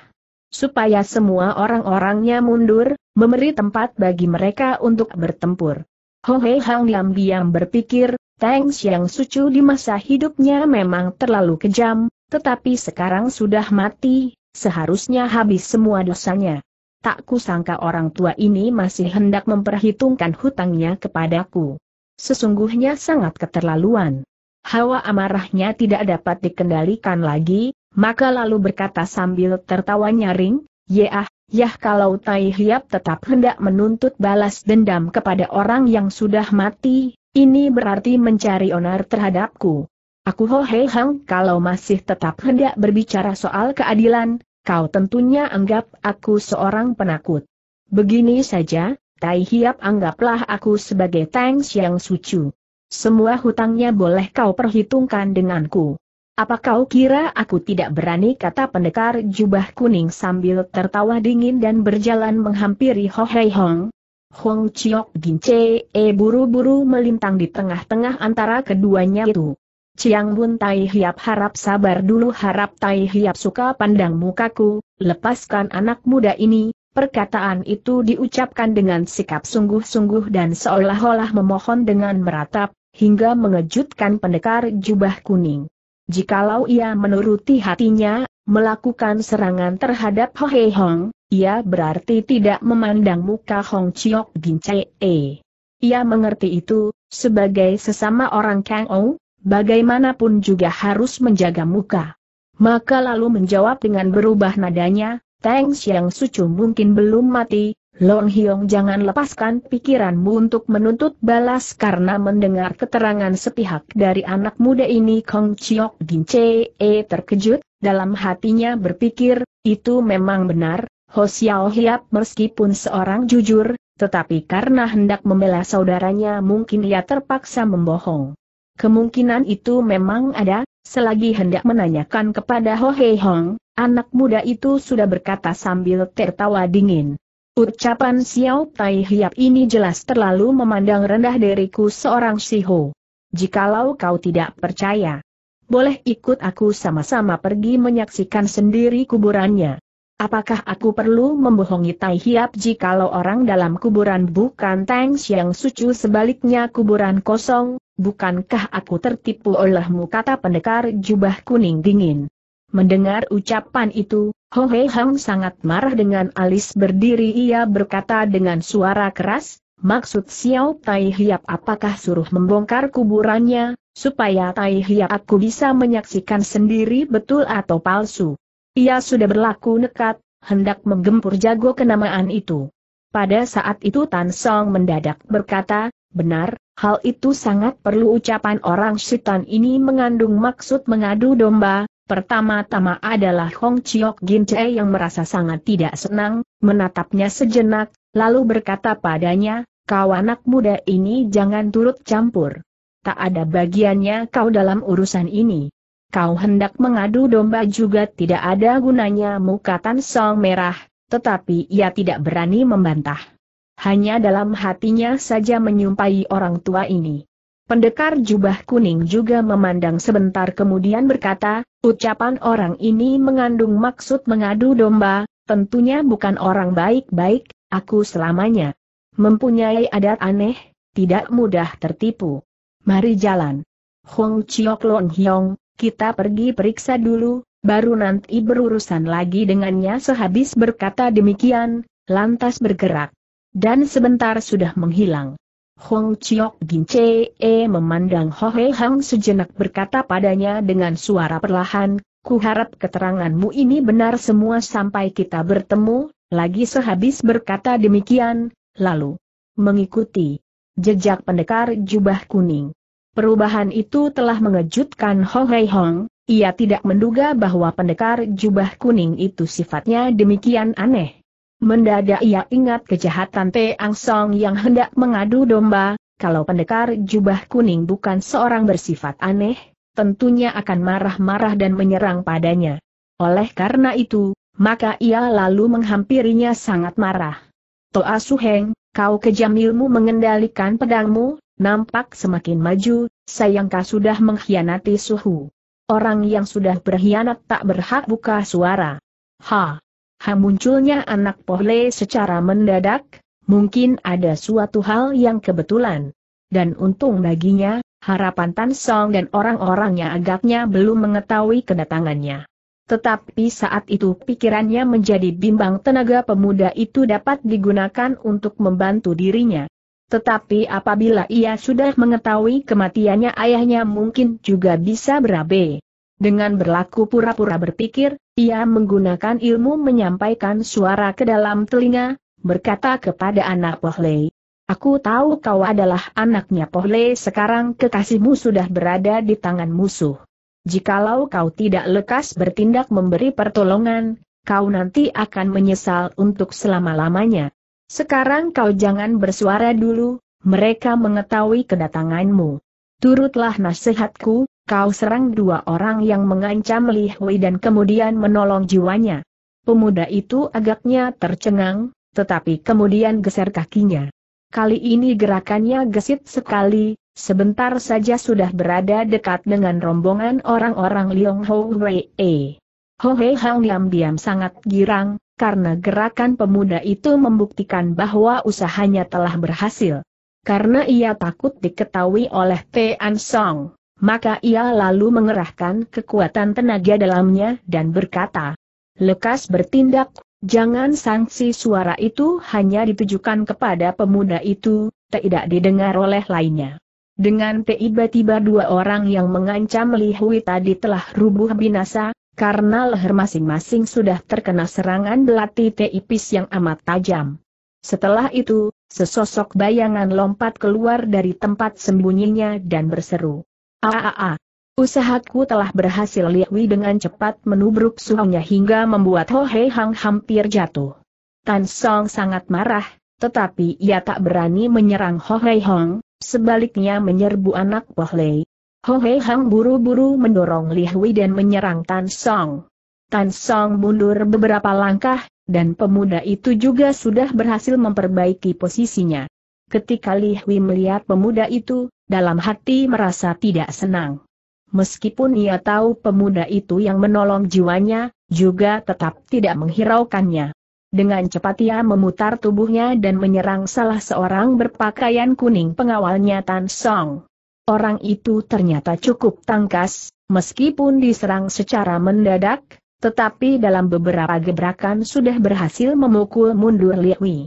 Supaya semua orang-orangnya mundur, memberi tempat bagi mereka untuk bertempur. Ho Hei Hang diam-diam berpikir, Tang Xiang Sucu di masa hidupnya memang terlalu kejam, tetapi sekarang sudah mati, seharusnya habis semua dosanya. Tak kusangka orang tua ini masih hendak memperhitungkan hutangnya kepadaku. Sesungguhnya sangat keterlaluan. Hawa amarahnya tidak dapat dikendalikan lagi, maka lalu berkata sambil tertawa nyaring, "Ya, ya kalau Tai Hiap tetap hendak menuntut balas dendam kepada orang yang sudah mati, ini berarti mencari onar terhadapku. Aku Ho Hei Hang kalau masih tetap hendak berbicara soal keadilan, kau tentunya anggap aku seorang penakut. Begini saja, Tai Hiap anggaplah aku sebagai Tang yang suci." Semua hutangnya boleh kau perhitungkan denganku. Apa kau kira aku tidak berani kata pendekar jubah kuning sambil tertawa dingin dan berjalan menghampiri Ho Hei Hong? Hong Chiok Gince E eh, buru-buru melintang di tengah-tengah antara keduanya itu. Chiang Bun Tai Hiap harap sabar dulu harap Tai Hiap suka pandang mukaku, lepaskan anak muda ini, perkataan itu diucapkan dengan sikap sungguh-sungguh dan seolah-olah memohon dengan meratap, hingga mengejutkan pendekar jubah kuning. Jikalau ia menuruti hatinya, melakukan serangan terhadap Ho Hei Hong, ia berarti tidak memandang muka Hong Chiok Gince. E. Ia mengerti itu, sebagai sesama orang Kang Ou, bagaimanapun juga harus menjaga muka. Maka lalu menjawab dengan berubah nadanya, Teng Xiang Sucu mungkin belum mati, Long Hiong jangan lepaskan pikiranmu untuk menuntut balas karena mendengar keterangan sepihak dari anak muda ini Kong Chiok Gin Che eh, terkejut, dalam hatinya berpikir, itu memang benar, Ho Xiao Hiap meskipun seorang jujur, tetapi karena hendak membela saudaranya mungkin ia terpaksa membohong. Kemungkinan itu memang ada, selagi hendak menanyakan kepada Ho Hei Hong, anak muda itu sudah berkata sambil tertawa dingin. Ucapan Xiao Tai Hiap ini jelas terlalu memandang rendah diriku seorang Siho. Jikalau kau tidak percaya, boleh ikut aku sama-sama pergi menyaksikan sendiri kuburannya. Apakah aku perlu membohongi Tai Hiap jikalau orang dalam kuburan bukan Tang Xiang Sucu sebaliknya kuburan kosong, bukankah aku tertipu olehmu kata pendekar jubah kuning dingin. Mendengar ucapan itu, Ho Hei Hang sangat marah dengan alis berdiri ia berkata dengan suara keras, maksud Xiao Tai Hiap apakah suruh membongkar kuburannya, supaya Tai Hiap aku bisa menyaksikan sendiri betul atau palsu. Ia sudah berlaku nekat, hendak menggempur jago kenamaan itu. Pada saat itu Tan Song mendadak berkata, benar, hal itu sangat perlu ucapan orang setan ini mengandung maksud mengadu domba, Pertama-tama adalah Hong Chiok Gin Che yang merasa sangat tidak senang, menatapnya sejenak, lalu berkata padanya, kau anak muda ini jangan turut campur. Tak ada bagiannya kau dalam urusan ini. Kau hendak mengadu domba juga tidak ada gunanya muka Tan Song merah, tetapi ia tidak berani membantah. Hanya dalam hatinya saja menyumpahi orang tua ini. Pendekar jubah kuning juga memandang sebentar kemudian berkata, ucapan orang ini mengandung maksud mengadu domba, tentunya bukan orang baik-baik, aku selamanya mempunyai adat aneh, tidak mudah tertipu. Mari jalan. Hong Chiok Lon Hyong, kita pergi periksa dulu, baru nanti berurusan lagi dengannya sehabis berkata demikian, lantas bergerak. Dan sebentar sudah menghilang. Hong Chiok Gin Chee memandang Ho He Hang sejenak berkata padanya dengan suara perlahan, ku harap keteranganmu ini benar semua sampai kita bertemu, lagi sehabis berkata demikian, lalu mengikuti jejak pendekar jubah kuning. Perubahan itu telah mengejutkan Ho Hei Hong, ia tidak menduga bahwa pendekar jubah kuning itu sifatnya demikian aneh. Mendadak ia ingat kejahatan Ang Song yang hendak mengadu domba, kalau pendekar jubah kuning bukan seorang bersifat aneh, tentunya akan marah-marah dan menyerang padanya. Oleh karena itu, maka ia lalu menghampirinya sangat marah. Toa Suheng, kau kejam ilmu mengendalikan pedangmu, nampak semakin maju, sayangkah sudah mengkhianati suhu. Orang yang sudah berkhianat tak berhak buka suara. Ha! Ha munculnya anak Pohle secara mendadak, mungkin ada suatu hal yang kebetulan. Dan untung baginya, harapan Tan Song dan orang-orangnya agaknya belum mengetahui kedatangannya. Tetapi saat itu pikirannya menjadi bimbang tenaga pemuda itu dapat digunakan untuk membantu dirinya. Tetapi apabila ia sudah mengetahui kematiannya ayahnya mungkin juga bisa berabe. Dengan berlaku pura-pura berpikir, ia menggunakan ilmu menyampaikan suara ke dalam telinga, berkata kepada anak Pohlei. Aku tahu kau adalah anaknya Pohlei sekarang kekasihmu sudah berada di tangan musuh. Jikalau kau tidak lekas bertindak memberi pertolongan, kau nanti akan menyesal untuk selama-lamanya. Sekarang kau jangan bersuara dulu, mereka mengetahui kedatanganmu. Turutlah nasihatku, kau serang dua orang yang mengancam Li Hui dan kemudian menolong jiwanya. Pemuda itu agaknya tercengang, tetapi kemudian geser kakinya. Kali ini gerakannya gesit sekali, sebentar saja sudah berada dekat dengan rombongan orang-orang Liong Ho Wei. Ho Hei Hang Liam diam sangat girang, karena gerakan pemuda itu membuktikan bahwa usahanya telah berhasil. Karena ia takut diketahui oleh An Song. Maka ia lalu mengerahkan kekuatan tenaga dalamnya dan berkata, Lekas bertindak, jangan sanksi suara itu hanya ditujukan kepada pemuda itu, tidak didengar oleh lainnya. Dengan tiba-tiba dua orang yang mengancam Li Hui tadi telah rubuh binasa, karena leher masing-masing sudah terkena serangan belati tipis yang amat tajam. Setelah itu, sesosok bayangan lompat keluar dari tempat sembunyinya dan berseru. Aaaa. Ah, ah, ah. Usahaku telah berhasil Liwi dengan cepat menubruk suhunya hingga membuat Ho Hei Hang hampir jatuh. Tan Song sangat marah, tetapi ia tak berani menyerang Ho Hei Hang, sebaliknya menyerbu anak Ho Hei. Ho Hei Hang buru-buru mendorong Liwi dan menyerang Tan Song. Tan Song mundur beberapa langkah, dan pemuda itu juga sudah berhasil memperbaiki posisinya. Ketika Li Hui melihat pemuda itu, dalam hati merasa tidak senang. Meskipun ia tahu pemuda itu yang menolong jiwanya, juga tetap tidak menghiraukannya. Dengan cepat ia memutar tubuhnya dan menyerang salah seorang berpakaian kuning pengawalnya Tan Song. Orang itu ternyata cukup tangkas, meskipun diserang secara mendadak, tetapi dalam beberapa gebrakan sudah berhasil memukul mundur Li Hui.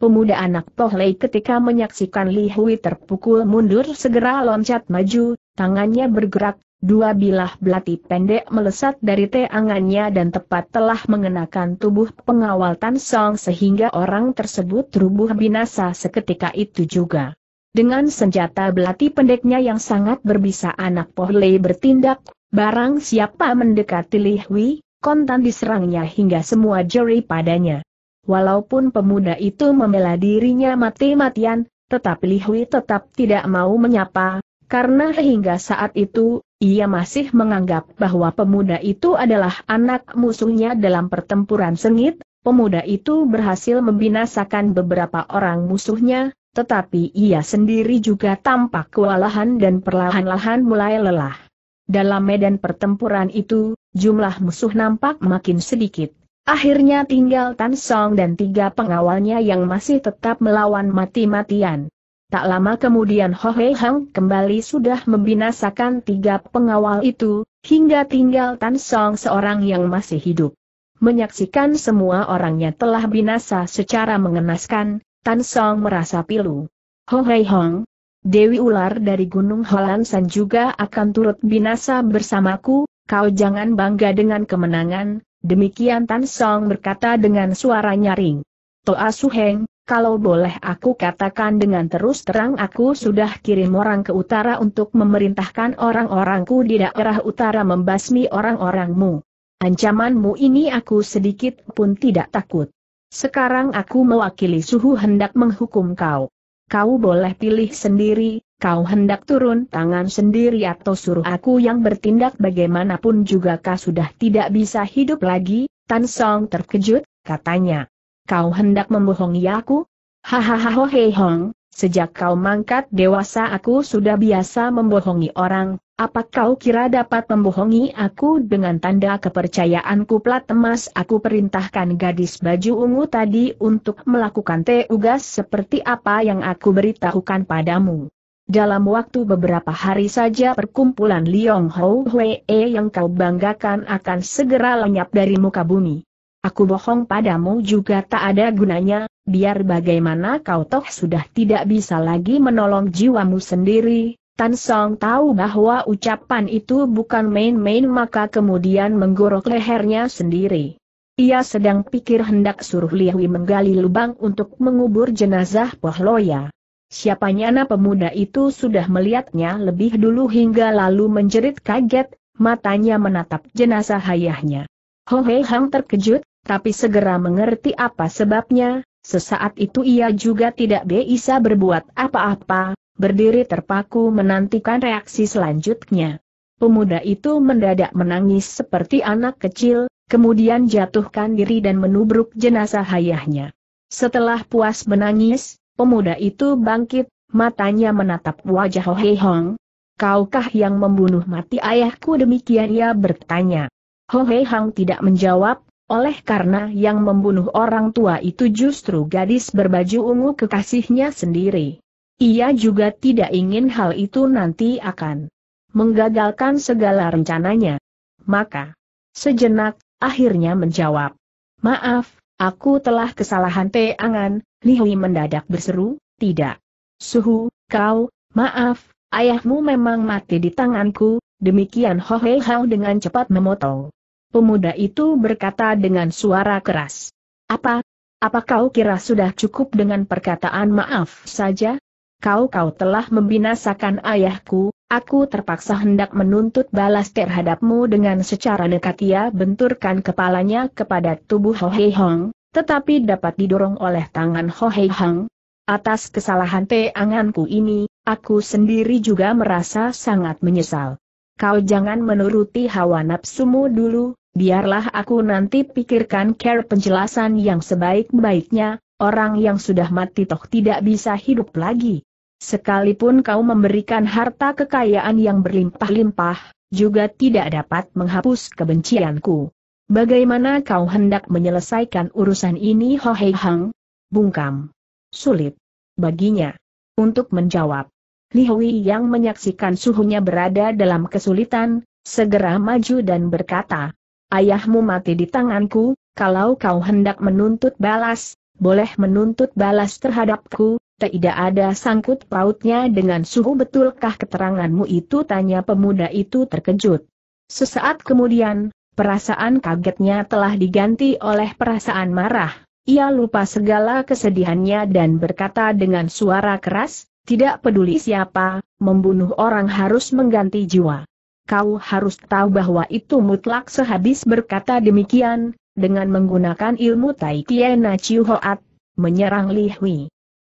Pemuda anak pohlei ketika menyaksikan Li Hui terpukul mundur segera loncat maju, tangannya bergerak, dua bilah belati pendek melesat dari teangannya dan tepat telah mengenakan tubuh pengawal Tan Song sehingga orang tersebut rubuh binasa seketika itu juga. Dengan senjata belati pendeknya yang sangat berbisa anak pohlei bertindak, barang siapa mendekati Li Hui, kontan diserangnya hingga semua jeri padanya. Walaupun pemuda itu membela dirinya mati-matian, tetapi Li Hui tetap tidak mau menyapa, karena hingga saat itu, ia masih menganggap bahwa pemuda itu adalah anak musuhnya dalam pertempuran sengit, pemuda itu berhasil membinasakan beberapa orang musuhnya, tetapi ia sendiri juga tampak kewalahan dan perlahan-lahan mulai lelah. Dalam medan pertempuran itu, jumlah musuh nampak makin sedikit. Akhirnya tinggal Tan Song dan tiga pengawalnya yang masih tetap melawan mati-matian. Tak lama kemudian Ho Hei Hang kembali sudah membinasakan tiga pengawal itu, hingga tinggal Tan Song seorang yang masih hidup. Menyaksikan semua orangnya telah binasa secara mengenaskan, Tan Song merasa pilu. Ho Hei Hong, Dewi Ular dari Gunung Holansan juga akan turut binasa bersamaku, kau jangan bangga dengan kemenangan, Demikian Tan Song berkata dengan suara nyaring. Toa Su Heng, kalau boleh aku katakan dengan terus terang aku sudah kirim orang ke utara untuk memerintahkan orang-orangku di daerah utara membasmi orang-orangmu. Ancamanmu ini aku sedikit pun tidak takut. Sekarang aku mewakili suhu hendak menghukum kau. Kau boleh pilih sendiri, Kau hendak turun tangan sendiri atau suruh aku yang bertindak bagaimanapun juga kau sudah tidak bisa hidup lagi, Tan Song terkejut, katanya. Kau hendak membohongi aku? Hahaha ho hei hong, sejak kau mangkat dewasa aku sudah biasa membohongi orang, apa kau kira dapat membohongi aku dengan tanda kepercayaanku plat emas aku perintahkan gadis baju ungu tadi untuk melakukan tugas seperti apa yang aku beritahukan padamu. Dalam waktu beberapa hari saja perkumpulan Liong Hou Hwee yang kau banggakan akan segera lenyap dari muka bumi. Aku bohong padamu juga tak ada gunanya, biar bagaimana kau toh sudah tidak bisa lagi menolong jiwamu sendiri. Tan Song tahu bahwa ucapan itu bukan main-main maka kemudian menggorok lehernya sendiri. Ia sedang pikir hendak suruh Hui menggali lubang untuk mengubur jenazah Pohloya. Siapa na pemuda itu sudah melihatnya lebih dulu hingga lalu menjerit kaget, matanya menatap jenazah ayahnya. He Hang terkejut, tapi segera mengerti apa sebabnya, sesaat itu ia juga tidak bisa berbuat apa-apa, berdiri terpaku menantikan reaksi selanjutnya. Pemuda itu mendadak menangis seperti anak kecil, kemudian jatuhkan diri dan menubruk jenazah ayahnya. Setelah puas menangis, Pemuda itu bangkit, matanya menatap wajah Ho Hei Hong. Kaukah yang membunuh mati ayahku demikian ia bertanya. Ho Hei Hong tidak menjawab, oleh karena yang membunuh orang tua itu justru gadis berbaju ungu kekasihnya sendiri. Ia juga tidak ingin hal itu nanti akan menggagalkan segala rencananya. Maka, sejenak, akhirnya menjawab. Maaf, Aku telah kesalahan peangan, Lihui mendadak berseru, tidak. Suhu, kau, maaf, ayahmu memang mati di tanganku, demikian Ho Hei Hao dengan cepat memotong. Pemuda itu berkata dengan suara keras. Apa? Apa kau kira sudah cukup dengan perkataan maaf saja? kau-kau telah membinasakan ayahku, aku terpaksa hendak menuntut balas terhadapmu dengan secara dekat ia benturkan kepalanya kepada tubuh Ho Hei Hong, tetapi dapat didorong oleh tangan Ho Hei Hong. Atas kesalahan teanganku ini, aku sendiri juga merasa sangat menyesal. Kau jangan menuruti hawa nafsumu dulu, biarlah aku nanti pikirkan care penjelasan yang sebaik-baiknya, orang yang sudah mati toh tidak bisa hidup lagi. Sekalipun kau memberikan harta kekayaan yang berlimpah-limpah, juga tidak dapat menghapus kebencianku. Bagaimana kau hendak menyelesaikan urusan ini Ho Hei Hang? Bungkam. Sulit. Baginya. Untuk menjawab. Li Hui yang menyaksikan suhunya berada dalam kesulitan, segera maju dan berkata, Ayahmu mati di tanganku, kalau kau hendak menuntut balas, boleh menuntut balas terhadapku, tidak ada sangkut pautnya dengan suhu betulkah keteranganmu itu tanya pemuda itu terkejut. Sesaat kemudian, perasaan kagetnya telah diganti oleh perasaan marah. Ia lupa segala kesedihannya dan berkata dengan suara keras, tidak peduli siapa, membunuh orang harus mengganti jiwa. Kau harus tahu bahwa itu mutlak sehabis berkata demikian, dengan menggunakan ilmu Tai Kiena Chiu Hoat, menyerang Li Hui.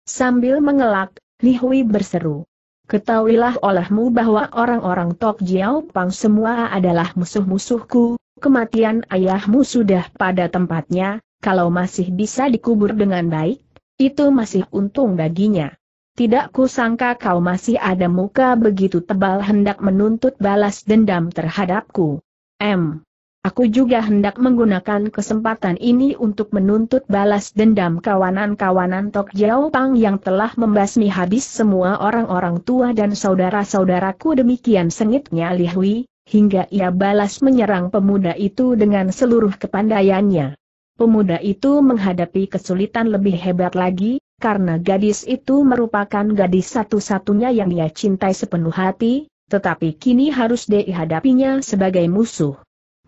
Sambil mengelak, Li Hui berseru. Ketahuilah olehmu bahwa orang-orang Tok Jiao Pang semua adalah musuh-musuhku, kematian ayahmu sudah pada tempatnya, kalau masih bisa dikubur dengan baik, itu masih untung baginya. Tidak kusangka kau masih ada muka begitu tebal hendak menuntut balas dendam terhadapku. M. Aku juga hendak menggunakan kesempatan ini untuk menuntut balas dendam kawanan-kawanan Tok Jiao Pang yang telah membasmi habis semua orang-orang tua dan saudara-saudaraku demikian sengitnya Li Hui, hingga ia balas menyerang pemuda itu dengan seluruh kepandaiannya. Pemuda itu menghadapi kesulitan lebih hebat lagi, karena gadis itu merupakan gadis satu-satunya yang ia cintai sepenuh hati, tetapi kini harus dihadapinya sebagai musuh.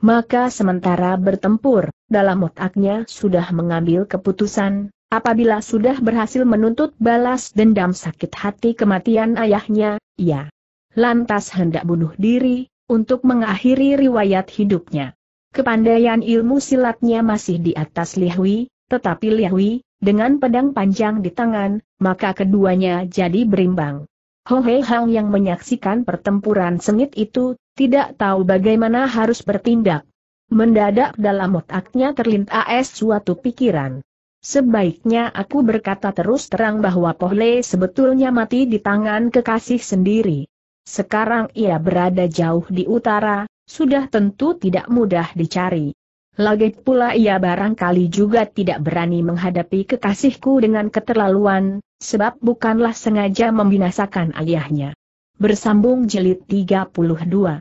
Maka sementara bertempur, dalam otaknya sudah mengambil keputusan, apabila sudah berhasil menuntut balas dendam sakit hati kematian ayahnya, ya, lantas hendak bunuh diri, untuk mengakhiri riwayat hidupnya. Kepandaian ilmu silatnya masih di atas Lihui, tetapi Lihui, dengan pedang panjang di tangan, maka keduanya jadi berimbang. Ho Hei Hang yang menyaksikan pertempuran sengit itu tidak tahu bagaimana harus bertindak. Mendadak dalam otaknya terlintas suatu pikiran. Sebaiknya aku berkata terus terang bahwa Pohle sebetulnya mati di tangan kekasih sendiri. Sekarang ia berada jauh di utara, sudah tentu tidak mudah dicari. Lagi pula ia barangkali juga tidak berani menghadapi kekasihku dengan keterlaluan, sebab bukanlah sengaja membinasakan ayahnya. Bersambung jelit 32